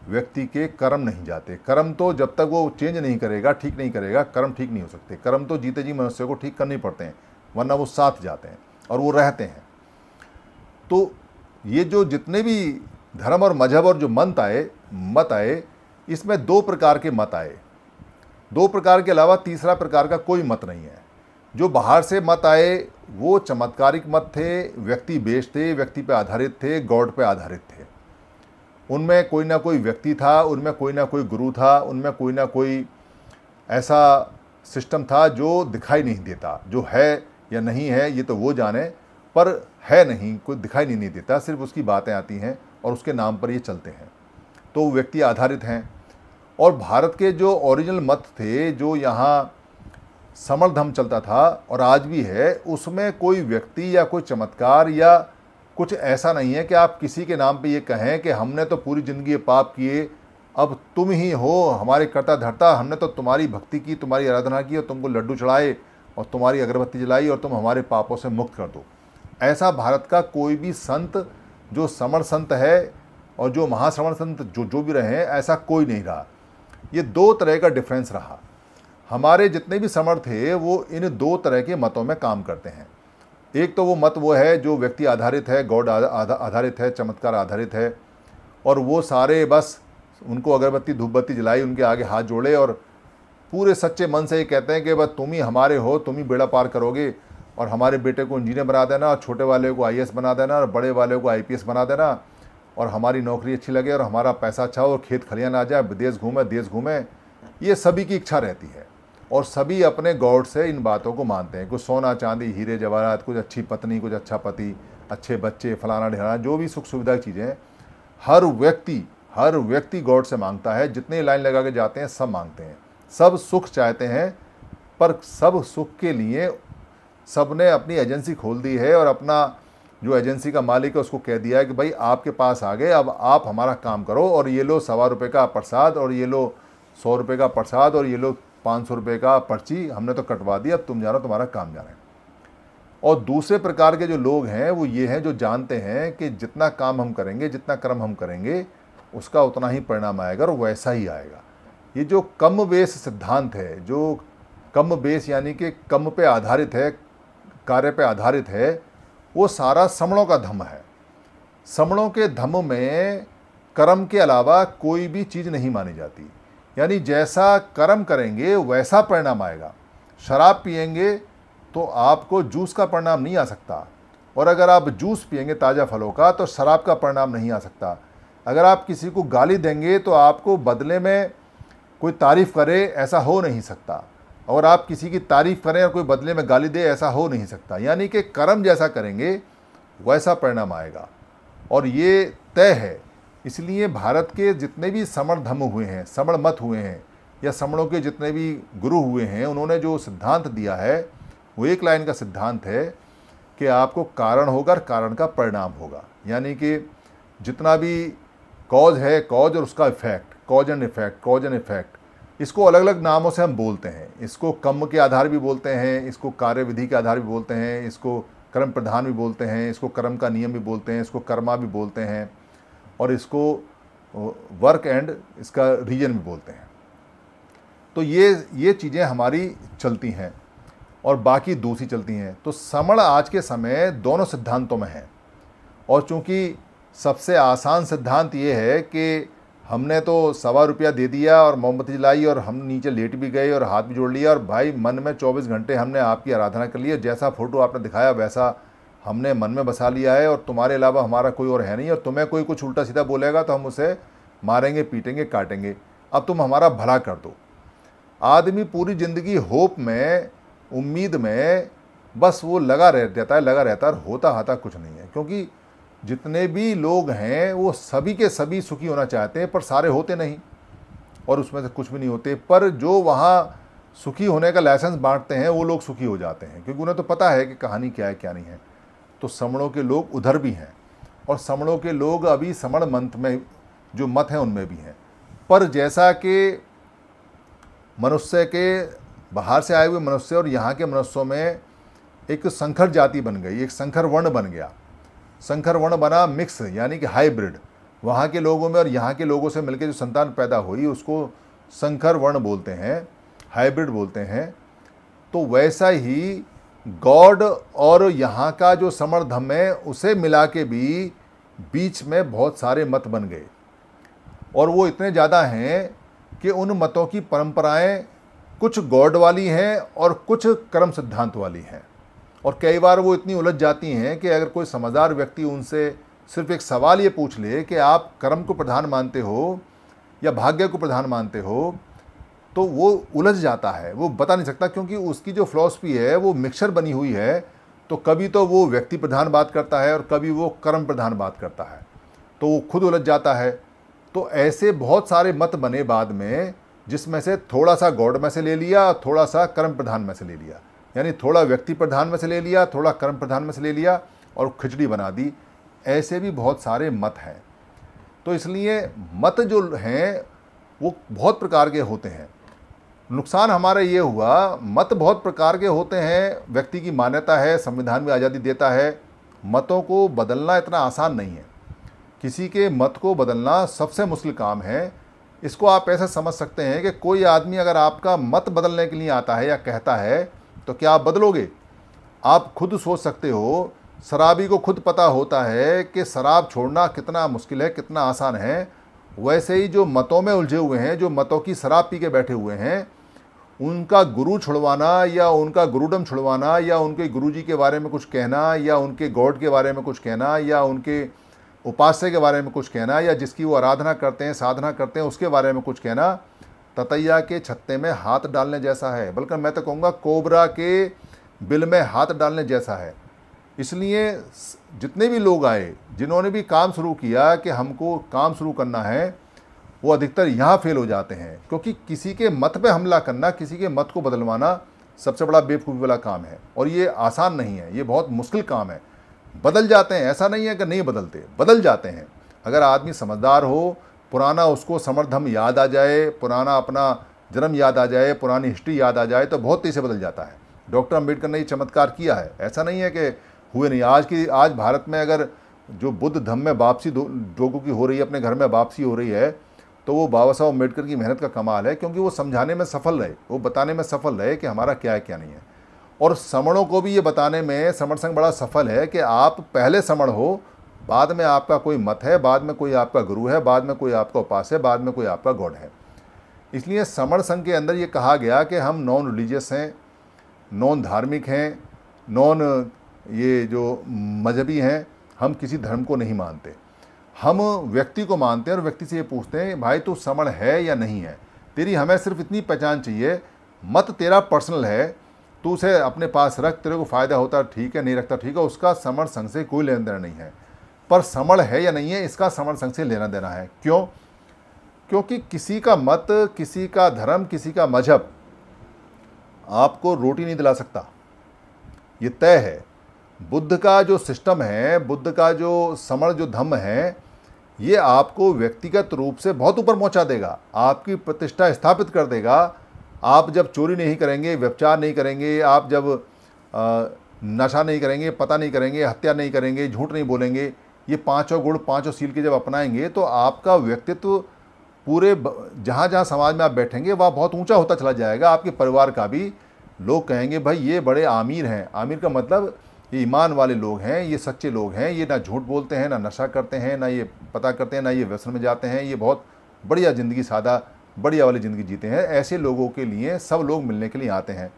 व्यक्ति के कर्म नहीं जाते कर्म तो जब तक वो चेंज नहीं करेगा ठीक नहीं करेगा कर्म ठीक नहीं हो सकते कर्म तो जीते जी मनुष्य को ठीक करने पड़ते हैं वरना वो साथ जाते हैं और वो रहते हैं तो ये जो जितने भी धर्म और मजहब और जो मंत आए मत आए इसमें दो प्रकार के मत आए दो प्रकार के अलावा तीसरा प्रकार का कोई मत नहीं है जो बाहर से मत आए वो चमत्कारिक मत थे व्यक्ति बेश थे व्यक्ति पर आधारित थे गॉड पर आधारित थे उनमें कोई ना कोई व्यक्ति था उनमें कोई ना कोई गुरु था उनमें कोई ना कोई ऐसा सिस्टम था जो दिखाई नहीं देता जो है या नहीं है ये तो वो जाने पर है नहीं कोई दिखाई नहीं, नहीं देता सिर्फ उसकी बातें आती हैं और उसके नाम पर ये चलते हैं तो वो व्यक्ति आधारित हैं और भारत के जो ओरिजिनल मत थे जो यहाँ समर धम चलता था और आज भी है उसमें कोई व्यक्ति या कोई चमत्कार या कुछ ऐसा नहीं है कि आप किसी के नाम पे ये कहें कि हमने तो पूरी ज़िंदगी पाप किए अब तुम ही हो हमारे कर्ता धरता हमने तो तुम्हारी भक्ति की तुम्हारी आराधना की और तुमको लड्डू चढ़ाए और तुम्हारी अगरबत्ती जलाई और तुम हमारे पापों से मुक्त कर दो ऐसा भारत का कोई भी संत जो समर संत है और जो महाश्रवण संत जो जो भी रहे हैं ऐसा कोई नहीं रहा ये दो तरह का डिफरेंस रहा हमारे जितने भी समर थे वो इन दो तरह के मतों में काम करते हैं एक तो वो मत वो है जो व्यक्ति आधारित है गॉड आधारित है चमत्कार आधारित है और वो सारे बस उनको अगरबत्ती धूपबत्ती जलाई उनके आगे हाथ जोड़े और पूरे सच्चे मन से ये कहते हैं कि बस तुम ही हमारे हो तुम ही बेड़ा पार करोगे और हमारे बेटे को इंजीनियर बना देना और छोटे वाले को आई बना देना और बड़े वाले को आई बना देना और हमारी नौकरी अच्छी लगे और हमारा पैसा अच्छा हो और खेत खलियान आ जाए विदेश घूमे देश घूमे ये सभी की इच्छा रहती है और सभी अपने गौड से इन बातों को मानते हैं कुछ सोना चांदी हीरे जवाहरात कुछ अच्छी पत्नी कुछ अच्छा पति अच्छे बच्चे फलाना ढिलाना जो भी सुख सुविधा की चीज़ें हर व्यक्ति हर व्यक्ति गॉड से मांगता है जितने लाइन लगा के जाते हैं सब मांगते हैं सब सुख चाहते हैं पर सब सुख के लिए सब ने अपनी एजेंसी खोल दी है और अपना जो एजेंसी का मालिक है उसको कह दिया है कि भाई आपके पास आ गए अब आप हमारा काम करो और ये लो सवा रुपये का प्रसाद और ये लो सौ रुपये का प्रसाद और ये लो पाँच सौ रुपये का पर्ची हमने तो कटवा दी अब तुम जाना तुम्हारा काम जाना है और दूसरे प्रकार के जो लोग हैं वो ये हैं जो जानते हैं कि जितना काम हम करेंगे जितना कर्म हम करेंगे उसका उतना ही परिणाम आएगा और वैसा ही आएगा ये जो कम बेस सिद्धांत है जो कम बेस यानी कि कम पे आधारित है कार्य पे आधारित है वो सारा समणों का धम है समणों के धम में कर्म के अलावा कोई भी चीज़ नहीं मानी जाती यानी जैसा कर्म करेंगे वैसा परिणाम आएगा शराब पियेंगे तो आपको जूस का परिणाम नहीं आ सकता और अगर आप जूस पियेंगे ताज़ा फलों का तो शराब का परिणाम नहीं आ सकता अगर आप किसी को गाली देंगे तो आपको बदले में कोई तारीफ़ करे ऐसा हो नहीं सकता और आप किसी की तारीफ़ करें और कोई बदले में गाली दे ऐसा हो नहीं सकता यानी कि कर्म जैसा करेंगे वैसा परिणाम आएगा और ये तय है इसलिए भारत के जितने भी समण धम हुए हैं समण मत हुए हैं या समणों के जितने भी गुरु हुए हैं उन्होंने जो सिद्धांत दिया है वो एक लाइन का सिद्धांत है कि आपको कारण होगा और कारण का परिणाम होगा यानी कि जितना भी कॉज है कॉज और उसका effect cause and effect cause and effect इसको अलग अलग नामों से हम बोलते हैं इसको कम के आधार भी बोलते हैं इसको कार्यविधि के आधार भी बोलते हैं इसको कर्म प्रधान भी बोलते हैं इसको कर्म का नियम भी बोलते हैं इसको कर्मा भी बोलते हैं और इसको वर्क एंड इसका रीजन भी बोलते हैं तो ये ये चीज़ें हमारी चलती हैं और बाकी दूसरी चलती हैं तो समण आज के समय दोनों सिद्धांतों में है और चूँकि सबसे आसान सिद्धांत ये है कि हमने तो सवा रुपया दे दिया और मोमबत्ती जलाई और हम नीचे लेट भी गए और हाथ भी जोड़ लिया और भाई मन में 24 घंटे हमने आपकी आराधना कर ली है जैसा फ़ोटो आपने दिखाया वैसा हमने मन में बसा लिया है और तुम्हारे अलावा हमारा कोई और है नहीं और तुम्हें कोई कुछ उल्टा सीधा बोलेगा तो हम उसे मारेंगे पीटेंगे काटेंगे अब तुम हमारा भला कर दो आदमी पूरी ज़िंदगी होप में उम्मीद में बस वो लगा रह जाता है लगा रहता है और होता हाथा कुछ नहीं है क्योंकि जितने भी लोग हैं वो सभी के सभी सुखी होना चाहते हैं पर सारे होते नहीं और उसमें से कुछ भी नहीं होते पर जो वहाँ सुखी होने का लाइसेंस बांटते हैं वो लोग सुखी हो जाते हैं क्योंकि उन्हें तो पता है कि कहानी क्या है क्या नहीं है तो समणों के लोग उधर भी हैं और समणों के लोग अभी समण मंथ में जो मत हैं उनमें भी हैं पर जैसा कि मनुष्य के बाहर से आए हुए मनुष्य और यहाँ के मनुष्यों में एक संखर जाति बन गई एक संखर वर्ण बन गया संकर वर्ण बना मिक्स यानी कि हाइब्रिड वहाँ के लोगों में और यहाँ के लोगों से मिलकर जो संतान पैदा हुई उसको संकर वर्ण बोलते हैं हाइब्रिड बोलते हैं तो वैसा ही गॉड और यहाँ का जो समर्थम है उसे मिला के भी बीच में बहुत सारे मत बन गए और वो इतने ज़्यादा हैं कि उन मतों की परंपराएं कुछ गॉड वाली हैं और कुछ कर्म सिद्धांत वाली हैं और कई बार वो इतनी उलझ जाती हैं कि अगर कोई समझदार व्यक्ति उनसे सिर्फ एक सवाल ये पूछ ले कि आप कर्म को प्रधान मानते हो या भाग्य को प्रधान मानते हो तो वो उलझ जाता है वो बता नहीं सकता क्योंकि उसकी जो फिलॉसफी है वो मिक्सचर बनी हुई है तो कभी तो वो व्यक्ति प्रधान बात करता है और कभी वो कर्म प्रधान बात करता है तो वो खुद उलझ जाता है तो ऐसे बहुत सारे मत बने बाद में जिसमें से थोड़ा सा गॉड में से ले लिया थोड़ा सा कर्म प्रधान में से ले लिया यानी थोड़ा व्यक्ति प्रधान में से ले लिया थोड़ा कर्म प्रधान में से ले लिया और खिचड़ी बना दी ऐसे भी बहुत सारे मत हैं तो इसलिए मत जो हैं वो बहुत प्रकार के होते हैं नुकसान हमारा ये हुआ मत बहुत प्रकार के होते हैं व्यक्ति की मान्यता है संविधान में आज़ादी देता है मतों को बदलना इतना आसान नहीं है किसी के मत को बदलना सबसे मुश्किल काम है इसको आप ऐसे समझ सकते हैं कि कोई आदमी अगर आपका मत बदलने के लिए आता है या कहता है तो क्या आप बदलोगे आप खुद सोच सकते हो शराबी को खुद पता होता है कि शराब छोड़ना कितना मुश्किल है कितना आसान है वैसे ही जो मतों में उलझे हुए हैं जो मतों की शराब पी के बैठे हुए हैं उनका गुरु छुड़वाना या उनका गुरुडम छुड़वाना या उनके गुरुजी के बारे में कुछ कहना या उनके गॉड के बारे में कुछ कहना या उनके उपास्य के बारे में कुछ कहना या जिसकी वो आराधना करते हैं साधना करते हैं उसके बारे में कुछ कहना ततैया के छत्ते में हाथ डालने जैसा है बल्कि मैं तो कहूँगा कोबरा के बिल में हाथ डालने जैसा है इसलिए जितने भी लोग आए जिन्होंने भी काम शुरू किया कि हमको काम शुरू करना है वो अधिकतर यहाँ फेल हो जाते हैं क्योंकि किसी के मत पे हमला करना किसी के मत को बदलवाना सबसे बड़ा बेवकूफ़ी वाला काम है और ये आसान नहीं है ये बहुत मुश्किल काम है बदल जाते हैं ऐसा नहीं है कि नहीं बदलते बदल जाते हैं अगर आदमी समझदार हो पुराना उसको समर्थ हम याद आ जाए पुराना अपना जन्म याद आ जाए पुरानी हिस्ट्री याद आ जाए तो बहुत तेज़ी से बदल जाता है डॉक्टर अम्बेडकर ने ये चमत्कार किया है ऐसा नहीं है कि हुए नहीं आज की आज भारत में अगर जो बुद्ध धम में वापसी लोगों की हो रही है अपने घर में वापसी हो रही है तो वो बाबा साहब अम्बेडकर की मेहनत का कमाल है क्योंकि वो समझाने में सफल रहे वो बताने में सफल रहे कि हमारा क्या है क्या नहीं है और समणों को भी ये बताने में समण संघ बड़ा सफल है कि आप पहले समण हो बाद में आपका कोई मत है बाद में कोई आपका गुरु है बाद में कोई आपका उपास है बाद में कोई आपका गॉड है इसलिए समण संघ के अंदर ये कहा गया कि हम नॉन रिलीजियस हैं नॉन धार्मिक हैं नॉन ये जो मजहबी हैं हम किसी धर्म को नहीं मानते हम व्यक्ति को मानते हैं और व्यक्ति से ये पूछते हैं भाई तू समण है या नहीं है तेरी हमें सिर्फ इतनी पहचान चाहिए मत तेरा पर्सनल है तू उसे अपने पास रख तेरे को फ़ायदा होता ठीक है नहीं रखता ठीक है उसका समण संघ से कोई लेन देन नहीं है पर समण है या नहीं है इसका समण संघ से लेना देना है क्यों क्योंकि किसी का मत किसी का धर्म किसी का मजहब आपको रोटी नहीं दिला सकता ये तय है बुद्ध का जो सिस्टम है बुद्ध का जो समण जो धम्म है ये आपको व्यक्तिगत रूप से बहुत ऊपर पहुंचा देगा आपकी प्रतिष्ठा स्थापित कर देगा आप जब चोरी नहीं करेंगे व्यवचार नहीं करेंगे आप जब नशा नहीं करेंगे पता नहीं करेंगे हत्या नहीं करेंगे झूठ नहीं बोलेंगे ये पांचों गुण पांचों सील के जब अपनाएंगे तो आपका व्यक्तित्व पूरे जहाँ जहाँ समाज में आप बैठेंगे वह बहुत ऊंचा होता चला जाएगा आपके परिवार का भी लोग कहेंगे भाई ये बड़े आमिर हैं आमिर का मतलब ये ईमान वाले लोग हैं ये सच्चे लोग हैं ये ना झूठ बोलते हैं ना नशा करते हैं ना ये पता करते हैं ना ये व्यसन में जाते हैं ये बहुत बढ़िया ज़िंदगी सादा बढ़िया वाली ज़िंदगी जीते हैं ऐसे लोगों के लिए सब लोग मिलने के लिए आते हैं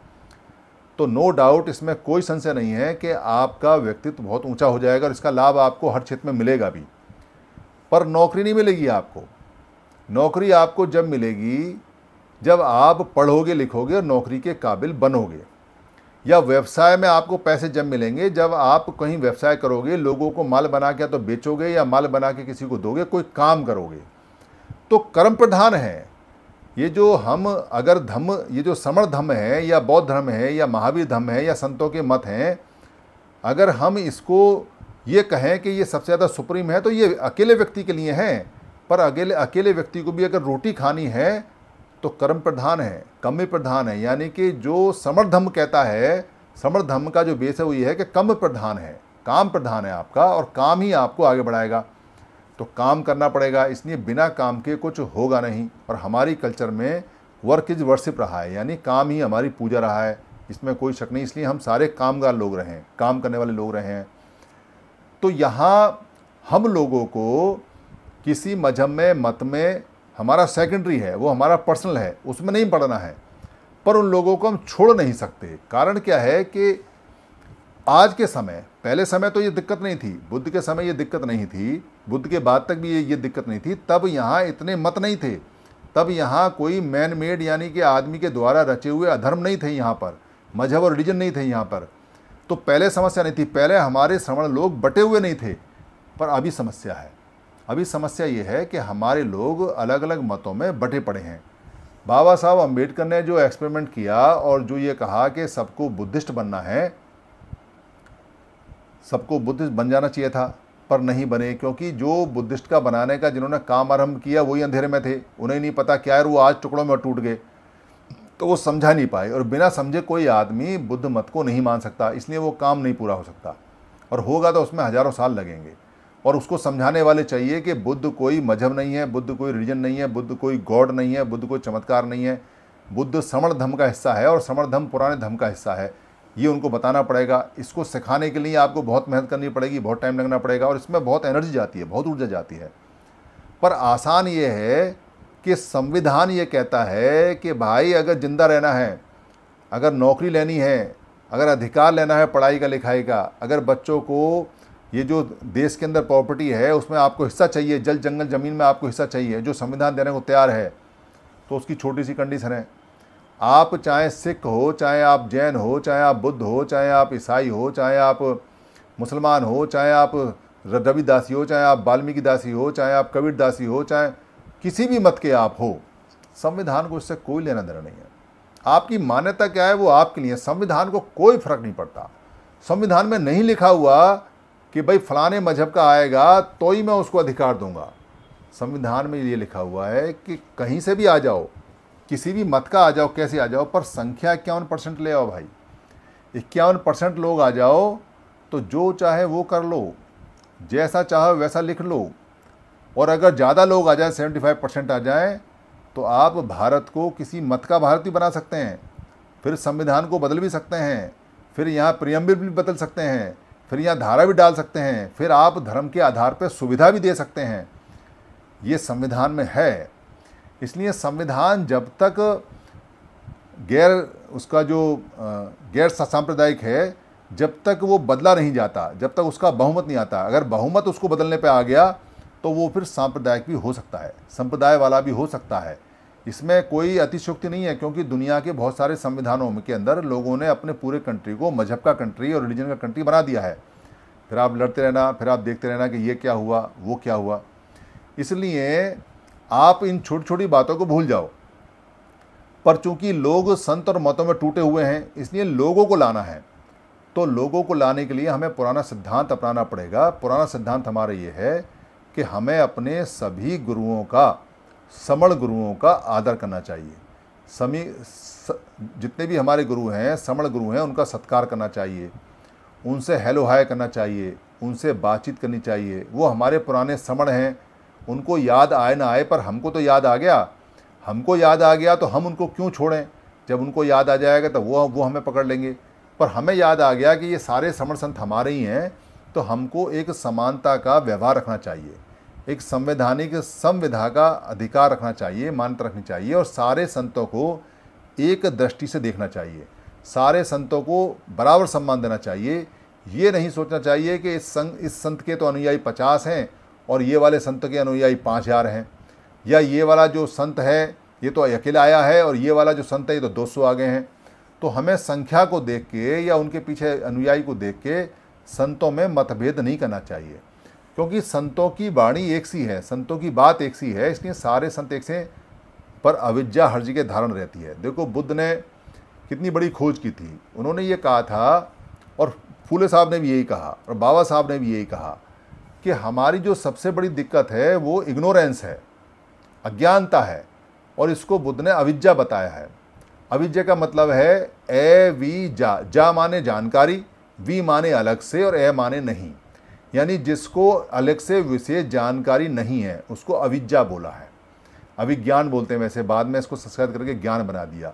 तो नो डाउट इसमें कोई संशय नहीं है कि आपका व्यक्तित्व बहुत ऊंचा हो जाएगा और इसका लाभ आपको हर क्षेत्र में मिलेगा भी पर नौकरी नहीं मिलेगी आपको नौकरी आपको जब मिलेगी जब आप पढ़ोगे लिखोगे और नौकरी के काबिल बनोगे या व्यवसाय में आपको पैसे जब मिलेंगे जब आप कहीं व्यवसाय करोगे लोगों को माल बना के तो बेचोगे या माल बना के किसी को दोगे कोई काम करोगे तो कर्म प्रधान है ये जो हम अगर धम्म ये जो समर धम्म है या बौद्ध धर्म है या महावीर धम्म है या संतों के मत हैं अगर हम इसको ये कहें कि ये सबसे ज़्यादा सुप्रीम है तो ये अकेले व्यक्ति के लिए हैं पर अकेले अकेले व्यक्ति को भी अगर रोटी खानी है तो कर्म प्रधान है कम प्रधान है यानी कि जो धम्म कहता है धम्म का जो बेस है वो ये है कि कम प्रधान है काम प्रधान है आपका और काम ही आपको आगे बढ़ाएगा तो काम करना पड़ेगा इसलिए बिना काम के कुछ होगा नहीं और हमारी कल्चर में वर्क इज वर्शिप रहा है यानी काम ही हमारी पूजा रहा है इसमें कोई शक नहीं इसलिए हम सारे कामगार लोग रहे हैं काम करने वाले लोग रहे हैं तो यहाँ हम लोगों को किसी मजहब में मत में हमारा सेकेंडरी है वो हमारा पर्सनल है उसमें नहीं पढ़ना है पर उन लोगों को हम छोड़ नहीं सकते कारण क्या है कि आज के समय पहले समय तो ये दिक्कत नहीं थी बुद्ध के समय ये दिक्कत नहीं थी बुद्ध के बाद तक भी ये ये दिक्कत नहीं थी तब यहाँ इतने मत नहीं थे तब यहाँ कोई मैन मेड यानी कि आदमी के द्वारा रचे हुए अधर्म नहीं थे यहाँ पर मजहब और रिलीजन नहीं थे यहाँ पर तो पहले समस्या नहीं थी पहले हमारे श्रवण लोग बटे हुए नहीं थे पर अभी समस्या है अभी समस्या ये है कि हमारे लोग अलग अलग मतों में बटे पड़े हैं बाबा साहब अम्बेडकर ने जो एक्सपेरिमेंट किया और जो ये कहा कि सबको बुद्धिस्ट बनना है सबको बुद्धिस्ट बन जाना चाहिए था पर नहीं बने क्योंकि जो बुद्धिस्ट का बनाने का जिन्होंने काम आरंभ किया वही अंधेरे में थे उन्हें नहीं पता क्या है वो आज टुकड़ों में टूट गए तो वो समझा नहीं पाए और बिना समझे कोई आदमी बुद्ध मत को नहीं मान सकता इसलिए वो काम नहीं पूरा हो सकता और होगा तो उसमें हज़ारों साल लगेंगे और उसको समझाने वाले चाहिए कि बुद्ध कोई मजहब नहीं है बुद्ध कोई रिलीजन नहीं है बुद्ध कोई गॉड नहीं है बुद्ध कोई चमत्कार नहीं है बुद्ध समण धम का हिस्सा है और समण धम पुराने धम का हिस्सा है ये उनको बताना पड़ेगा इसको सिखाने के लिए आपको बहुत मेहनत करनी पड़ेगी बहुत टाइम लगना पड़ेगा और इसमें बहुत एनर्जी जाती है बहुत ऊर्जा जाती है पर आसान ये है कि संविधान ये कहता है कि भाई अगर ज़िंदा रहना है अगर नौकरी लेनी है अगर अधिकार लेना है पढ़ाई का लिखाई का अगर बच्चों को ये जो देश के अंदर प्रॉपर्टी है उसमें आपको हिस्सा चाहिए जल जंगल ज़मीन में आपको हिस्सा चाहिए जो संविधान देने को तैयार है तो उसकी छोटी सी कंडीशन है आप चाहे सिख हो चाहे आप जैन हो चाहे आप बुद्ध हो चाहे आप ईसाई हो चाहे आप मुसलमान हो चाहे आप रवि दासी हो चाहे आप वाल्मीकि दासी हो चाहे आप कबीर दासी हो चाहे किसी भी मत के आप हो संविधान को इससे कोई लेना देना नहीं है आपकी मान्यता क्या है वो आपके लिए संविधान को कोई फर्क नहीं पड़ता संविधान में नहीं लिखा हुआ कि भाई फलाने मजहब का आएगा तो ही मैं उसको अधिकार दूंगा संविधान में ये लिखा हुआ है कि कहीं से भी आ जाओ किसी भी मत का आ जाओ कैसे आ जाओ पर संख्या इक्यावन परसेंट ले आओ भाई इक्यावन परसेंट लोग आ जाओ तो जो चाहे वो कर लो जैसा चाहो वैसा लिख लो और अगर ज़्यादा लोग आ जाए सेवेंटी फाइव परसेंट आ जाए तो आप भारत को किसी मत का भारत भी बना सकते हैं फिर संविधान को बदल भी सकते हैं फिर यहाँ प्रियम्बिल भी बदल सकते हैं फिर यहाँ धारा भी डाल सकते हैं फिर आप धर्म के आधार पर सुविधा भी दे सकते हैं ये संविधान में है इसलिए संविधान जब तक गैर उसका जो गैर सांप्रदायिक है जब तक वो बदला नहीं जाता जब तक उसका बहुमत नहीं आता अगर बहुमत उसको बदलने पे आ गया तो वो फिर सांप्रदायिक भी हो सकता है संप्रदाय वाला भी हो सकता है इसमें कोई अतिशोक्ति नहीं है क्योंकि दुनिया के बहुत सारे संविधानों के अंदर लोगों ने अपने पूरे कंट्री को मजहब का कंट्री और रिलीजन का कंट्री बना दिया है फिर आप लड़ते रहना फिर आप देखते रहना कि ये क्या हुआ वो क्या हुआ इसलिए आप इन छोटी छोटी बातों को भूल जाओ पर चूंकि लोग संत और मतों में टूटे हुए हैं इसलिए लोगों को लाना है तो लोगों को लाने के लिए हमें पुराना सिद्धांत अपनाना पड़ेगा पुराना सिद्धांत हमारा ये है कि हमें अपने सभी गुरुओं का समण गुरुओं का आदर करना चाहिए समी स, जितने भी हमारे गुरु हैं समण गुरु हैं उनका सत्कार करना चाहिए उनसे हेलो हाय करना चाहिए उनसे बातचीत करनी चाहिए वो हमारे पुराने समण हैं उनको याद आए ना आए पर हमको तो याद आ गया हमको याद आ गया तो हम उनको क्यों छोड़ें जब उनको याद आ जाएगा तो वो वो हमें पकड़ लेंगे पर हमें याद आ गया कि ये सारे समर संत हमारे ही हैं तो हमको एक समानता का व्यवहार रखना चाहिए एक संवैधानिक संविधा का अधिकार रखना चाहिए मान्यता रखनी चाहिए और सारे संतों को एक दृष्टि से देखना चाहिए सारे संतों को बराबर सम्मान देना चाहिए ये नहीं सोचना चाहिए कि इस संत इस संत के तो अनुयायी पचास हैं और ये वाले संत के अनुयायी पाँच हज़ार हैं या ये वाला जो संत है ये तो अकेला आया है और ये वाला जो संत है ये तो दो सौ आ गए हैं तो हमें संख्या को देख के या उनके पीछे अनुयायी को देख के संतों में मतभेद नहीं करना चाहिए क्योंकि संतों की वाणी एक सी है संतों की बात एक सी है इसलिए सारे संत एक से पर अविद्या हर जगह धारण रहती है देखो बुद्ध ने कितनी बड़ी खोज की थी उन्होंने ये कहा था और फूले साहब ने भी यही कहा और बाबा साहब ने भी यही कहा कि हमारी जो सबसे बड़ी दिक्कत है वो इग्नोरेंस है अज्ञानता है और इसको बुद्ध ने अविद्या बताया है अविद्या का मतलब है ए वी जा जा माने जानकारी वी माने अलग से और ए माने नहीं यानी जिसको अलग से विशेष जानकारी नहीं है उसको अविद्या बोला है अभिज्ञान बोलते हैं वैसे बाद में इसको संस्कृत करके ज्ञान बना दिया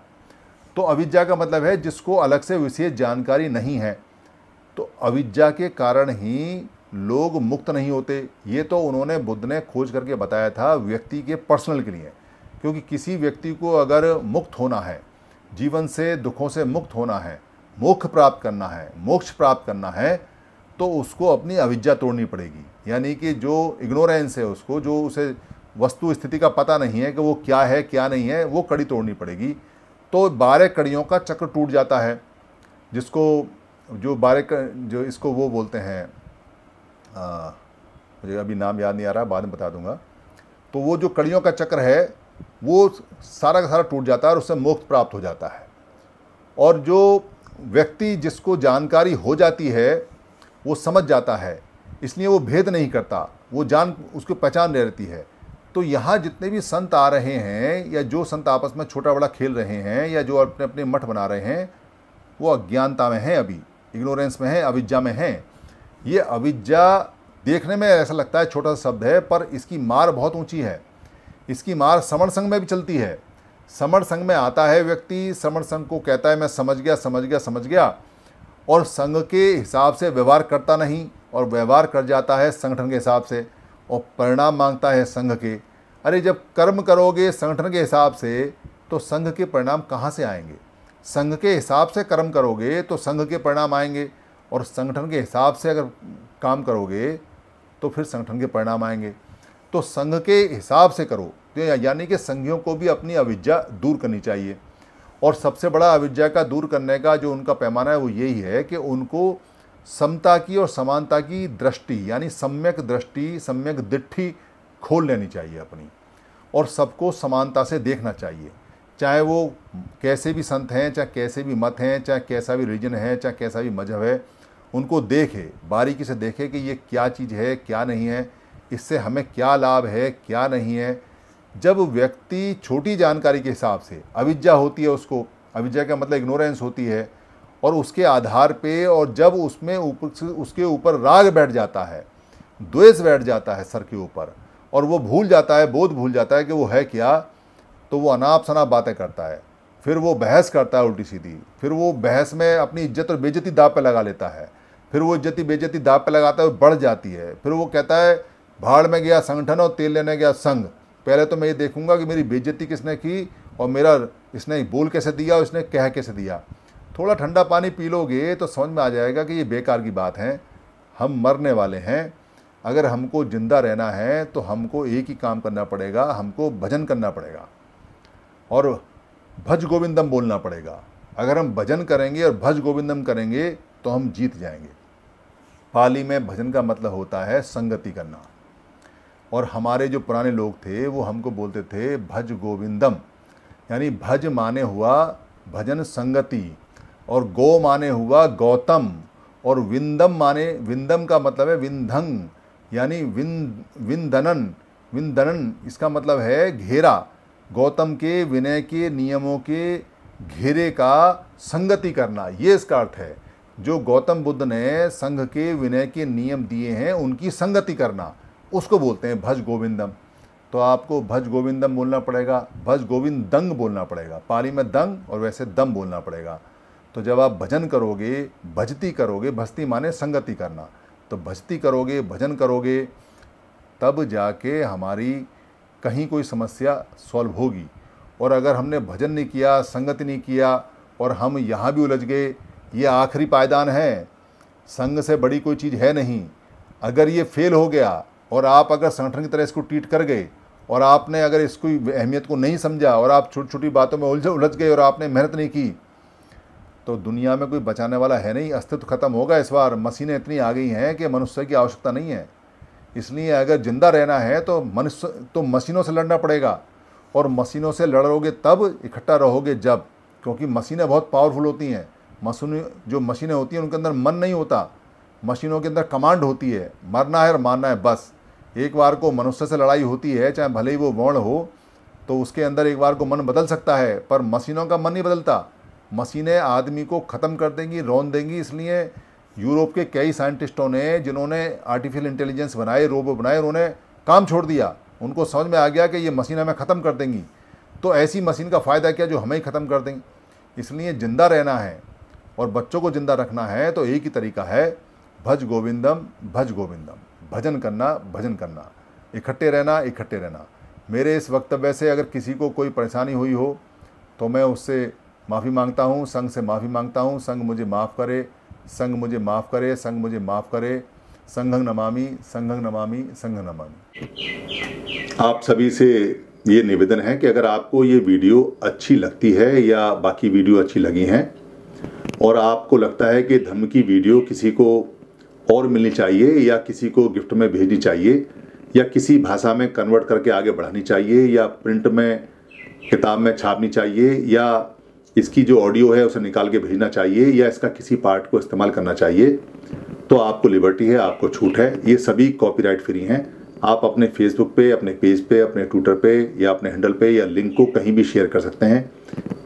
तो अविद्या का मतलब है जिसको अलग से विशेष जानकारी नहीं है तो अविद्या के कारण ही लोग मुक्त नहीं होते ये तो उन्होंने बुद्ध ने खोज करके बताया था व्यक्ति के पर्सनल के लिए क्योंकि किसी व्यक्ति को अगर मुक्त होना है जीवन से दुखों से मुक्त होना है मोक्ष प्राप्त करना है मोक्ष प्राप्त करना है तो उसको अपनी अविज्ञा तोड़नी पड़ेगी यानी कि जो इग्नोरेंस है उसको जो उसे वस्तु स्थिति का पता नहीं है कि वो क्या है क्या नहीं है वो कड़ी तोड़नी पड़ेगी तो बारह कड़ियों का चक्र टूट जाता है जिसको जो बारह जो इसको वो बोलते हैं मुझे अभी नाम याद नहीं आ रहा बाद में बता दूंगा तो वो जो कड़ियों का चक्र है वो सारा का सारा टूट जाता है और उससे मुक्त प्राप्त हो जाता है और जो व्यक्ति जिसको जानकारी हो जाती है वो समझ जाता है इसलिए वो भेद नहीं करता वो जान उसको पहचान रहती है तो यहाँ जितने भी संत आ रहे हैं या जो संत आपस में छोटा बड़ा खेल रहे हैं या जो अपने अपने मठ बना रहे हैं वो अज्ञानता में हैं अभी इग्नोरेंस में हैं अविज्ञा में हैं ये अविद्या देखने में ऐसा लगता है छोटा सा शब्द है पर इसकी मार बहुत ऊंची है इसकी मार समण संघ में भी चलती है समण संघ में आता है व्यक्ति समण संघ को कहता है मैं समझ गया समझ गया समझ गया और संघ के हिसाब से व्यवहार करता नहीं और व्यवहार कर जाता है संगठन के हिसाब से और परिणाम मांगता है संघ के अरे जब कर्म करोगे संगठन के हिसाब से तो संघ के परिणाम कहाँ से आएंगे संघ के हिसाब से कर्म करोगे तो संघ के परिणाम आएंगे और संगठन के हिसाब से अगर काम करोगे तो फिर संगठन के परिणाम आएंगे तो संघ के हिसाब से करो तो यानी कि संघियों को भी अपनी अविज्ञा दूर करनी चाहिए और सबसे बड़ा अविज्ञा का दूर करने का जो उनका पैमाना है वो यही है कि उनको समता की और समानता की दृष्टि यानी सम्यक दृष्टि सम्यक दिट्ठी खोल लेनी चाहिए अपनी और सबको समानता से देखना चाहिए चाहे वो कैसे भी संत हैं चाहे कैसे भी मत हैं चाहे कैसा भी रिलीजन है चाहे कैसा भी मजहब है उनको देखे बारीकी से देखे कि ये क्या चीज़ है क्या नहीं है इससे हमें क्या लाभ है क्या नहीं है जब व्यक्ति छोटी जानकारी के हिसाब से अविज्ञा होती है उसको अविज्ञा का मतलब इग्नोरेंस होती है और उसके आधार पे और जब उसमें ऊपर उसके ऊपर राग बैठ जाता है द्वेष बैठ जाता है सर के ऊपर और वो भूल जाता है बोध भूल जाता है कि वो है क्या तो वो अनाप शनाप बातें करता है फिर वो बहस करता है उल्टी सीधी फिर वो बहस में अपनी इज्जत और बेज्जती दाव पर लगा लेता है फिर वो इज्जती बेजती दाब पे लगाता है बढ़ जाती है फिर वो कहता है भाड़ में गया संगठन और तेल लेने गया संघ पहले तो मैं ये देखूंगा कि मेरी बेजती किसने की और मेरा इसने बोल कैसे दिया और इसने कह कैसे दिया थोड़ा ठंडा पानी पी लोगे तो समझ में आ जाएगा कि ये बेकार की बात है हम मरने वाले हैं अगर हमको ज़िंदा रहना है तो हमको एक ही काम करना पड़ेगा हमको भजन करना पड़ेगा और भज गोविंदम बोलना पड़ेगा अगर हम भजन करेंगे और भज गोविंदम करेंगे तो हम जीत जाएंगे पाली में भजन का मतलब होता है संगति करना और हमारे जो पुराने लोग थे वो हमको बोलते थे भज गोविंदम यानी भज माने हुआ भजन संगति और गो माने हुआ गौतम और विंदम माने विंदम का मतलब है विंधंग यानी विन विंदनन विंदनन इसका मतलब है घेरा गौतम के विनय के नियमों के घेरे का संगति करना ये इसका अर्थ है जो गौतम बुद्ध ने संघ के विनय के नियम दिए हैं उनकी संगति करना उसको बोलते हैं भज गोविंदम तो आपको भज गोविंदम बोलना पड़ेगा भज गोविंद दंग बोलना पड़ेगा पाली में दंग और वैसे दम बोलना पड़ेगा तो जब आप भजन करोगे भजती करोगे भजती माने संगति करना तो भजती करोगे भजन करोगे तब जाके हमारी कहीं कोई समस्या सॉल्व होगी और अगर हमने भजन नहीं किया संगति नहीं किया और हम यहाँ भी उलझ गए ये आखिरी पायदान है संघ से बड़ी कोई चीज़ है नहीं अगर ये फेल हो गया और आप अगर संगठन की तरह इसको ट्रीट कर गए और आपने अगर इसको अहमियत को नहीं समझा और आप छोटी छोटी बातों में उलझ उलझ गए और आपने मेहनत नहीं की तो दुनिया में कोई बचाने वाला है नहीं अस्तित्व खत्म होगा इस बार मशीनें इतनी आ गई हैं कि मनुष्य की आवश्यकता नहीं है इसलिए अगर ज़िंदा रहना है तो मनुष्य तो मशीनों से लड़ना पड़ेगा और मशीनों से लड़ोगे तब इकट्ठा रहोगे जब क्योंकि मशीनें बहुत पावरफुल होती हैं मशीन जो मशीनें होती हैं उनके अंदर मन नहीं होता मशीनों के अंदर कमांड होती है मरना है और मारना है बस एक बार को मनुष्य से लड़ाई होती है चाहे भले ही वो वर्ण हो तो उसके अंदर एक बार को मन बदल सकता है पर मशीनों का मन नहीं बदलता मशीनें आदमी को ख़त्म कर देंगी रौन देंगी इसलिए यूरोप के कई साइंटिस्टों ने जिन्होंने आर्टिफिशियल इंटेलिजेंस बनाए रोबो बनाए उन्होंने काम छोड़ दिया उनको समझ में आ गया कि ये मशीन हमें ख़त्म कर देंगी तो ऐसी मशीन का फ़ायदा क्या जो हमें ही ख़त्म कर देंगी इसलिए ज़िंदा रहना है और बच्चों को ज़िंदा रखना है तो एक ही तरीका है भज गोविंदम भज गोविंदम भजन करना भजन करना इकट्ठे रहना इकट्ठे रहना मेरे इस वक्तव्य से अगर किसी को कोई परेशानी हुई हो तो मैं उससे माफ़ी मांगता हूँ संघ से माफ़ी मांगता हूँ संघ मुझे माफ़ करे संघ मुझे माफ़ करे संघ मुझे माफ़ करे संघंग नमामि संघंग नमामि संघ नमामी आप सभी से ये निवेदन है कि अगर आपको ये वीडियो अच्छी लगती है या बाकी वीडियो अच्छी लगी हैं और आपको लगता है कि धमकी वीडियो किसी को और मिलनी चाहिए या किसी को गिफ्ट में भेजनी चाहिए या किसी भाषा में कन्वर्ट करके आगे बढ़ानी चाहिए या प्रिंट में किताब में छापनी चाहिए या इसकी जो ऑडियो है उसे निकाल के भेजना चाहिए या इसका किसी पार्ट को इस्तेमाल करना चाहिए तो आपको लिबर्टी है आपको छूट है ये सभी कॉपीराइट फ्री हैं आप अपने फेसबुक पे अपने पेज पे अपने ट्विटर पे या अपने हैंडल पे या लिंक को कहीं भी शेयर कर सकते हैं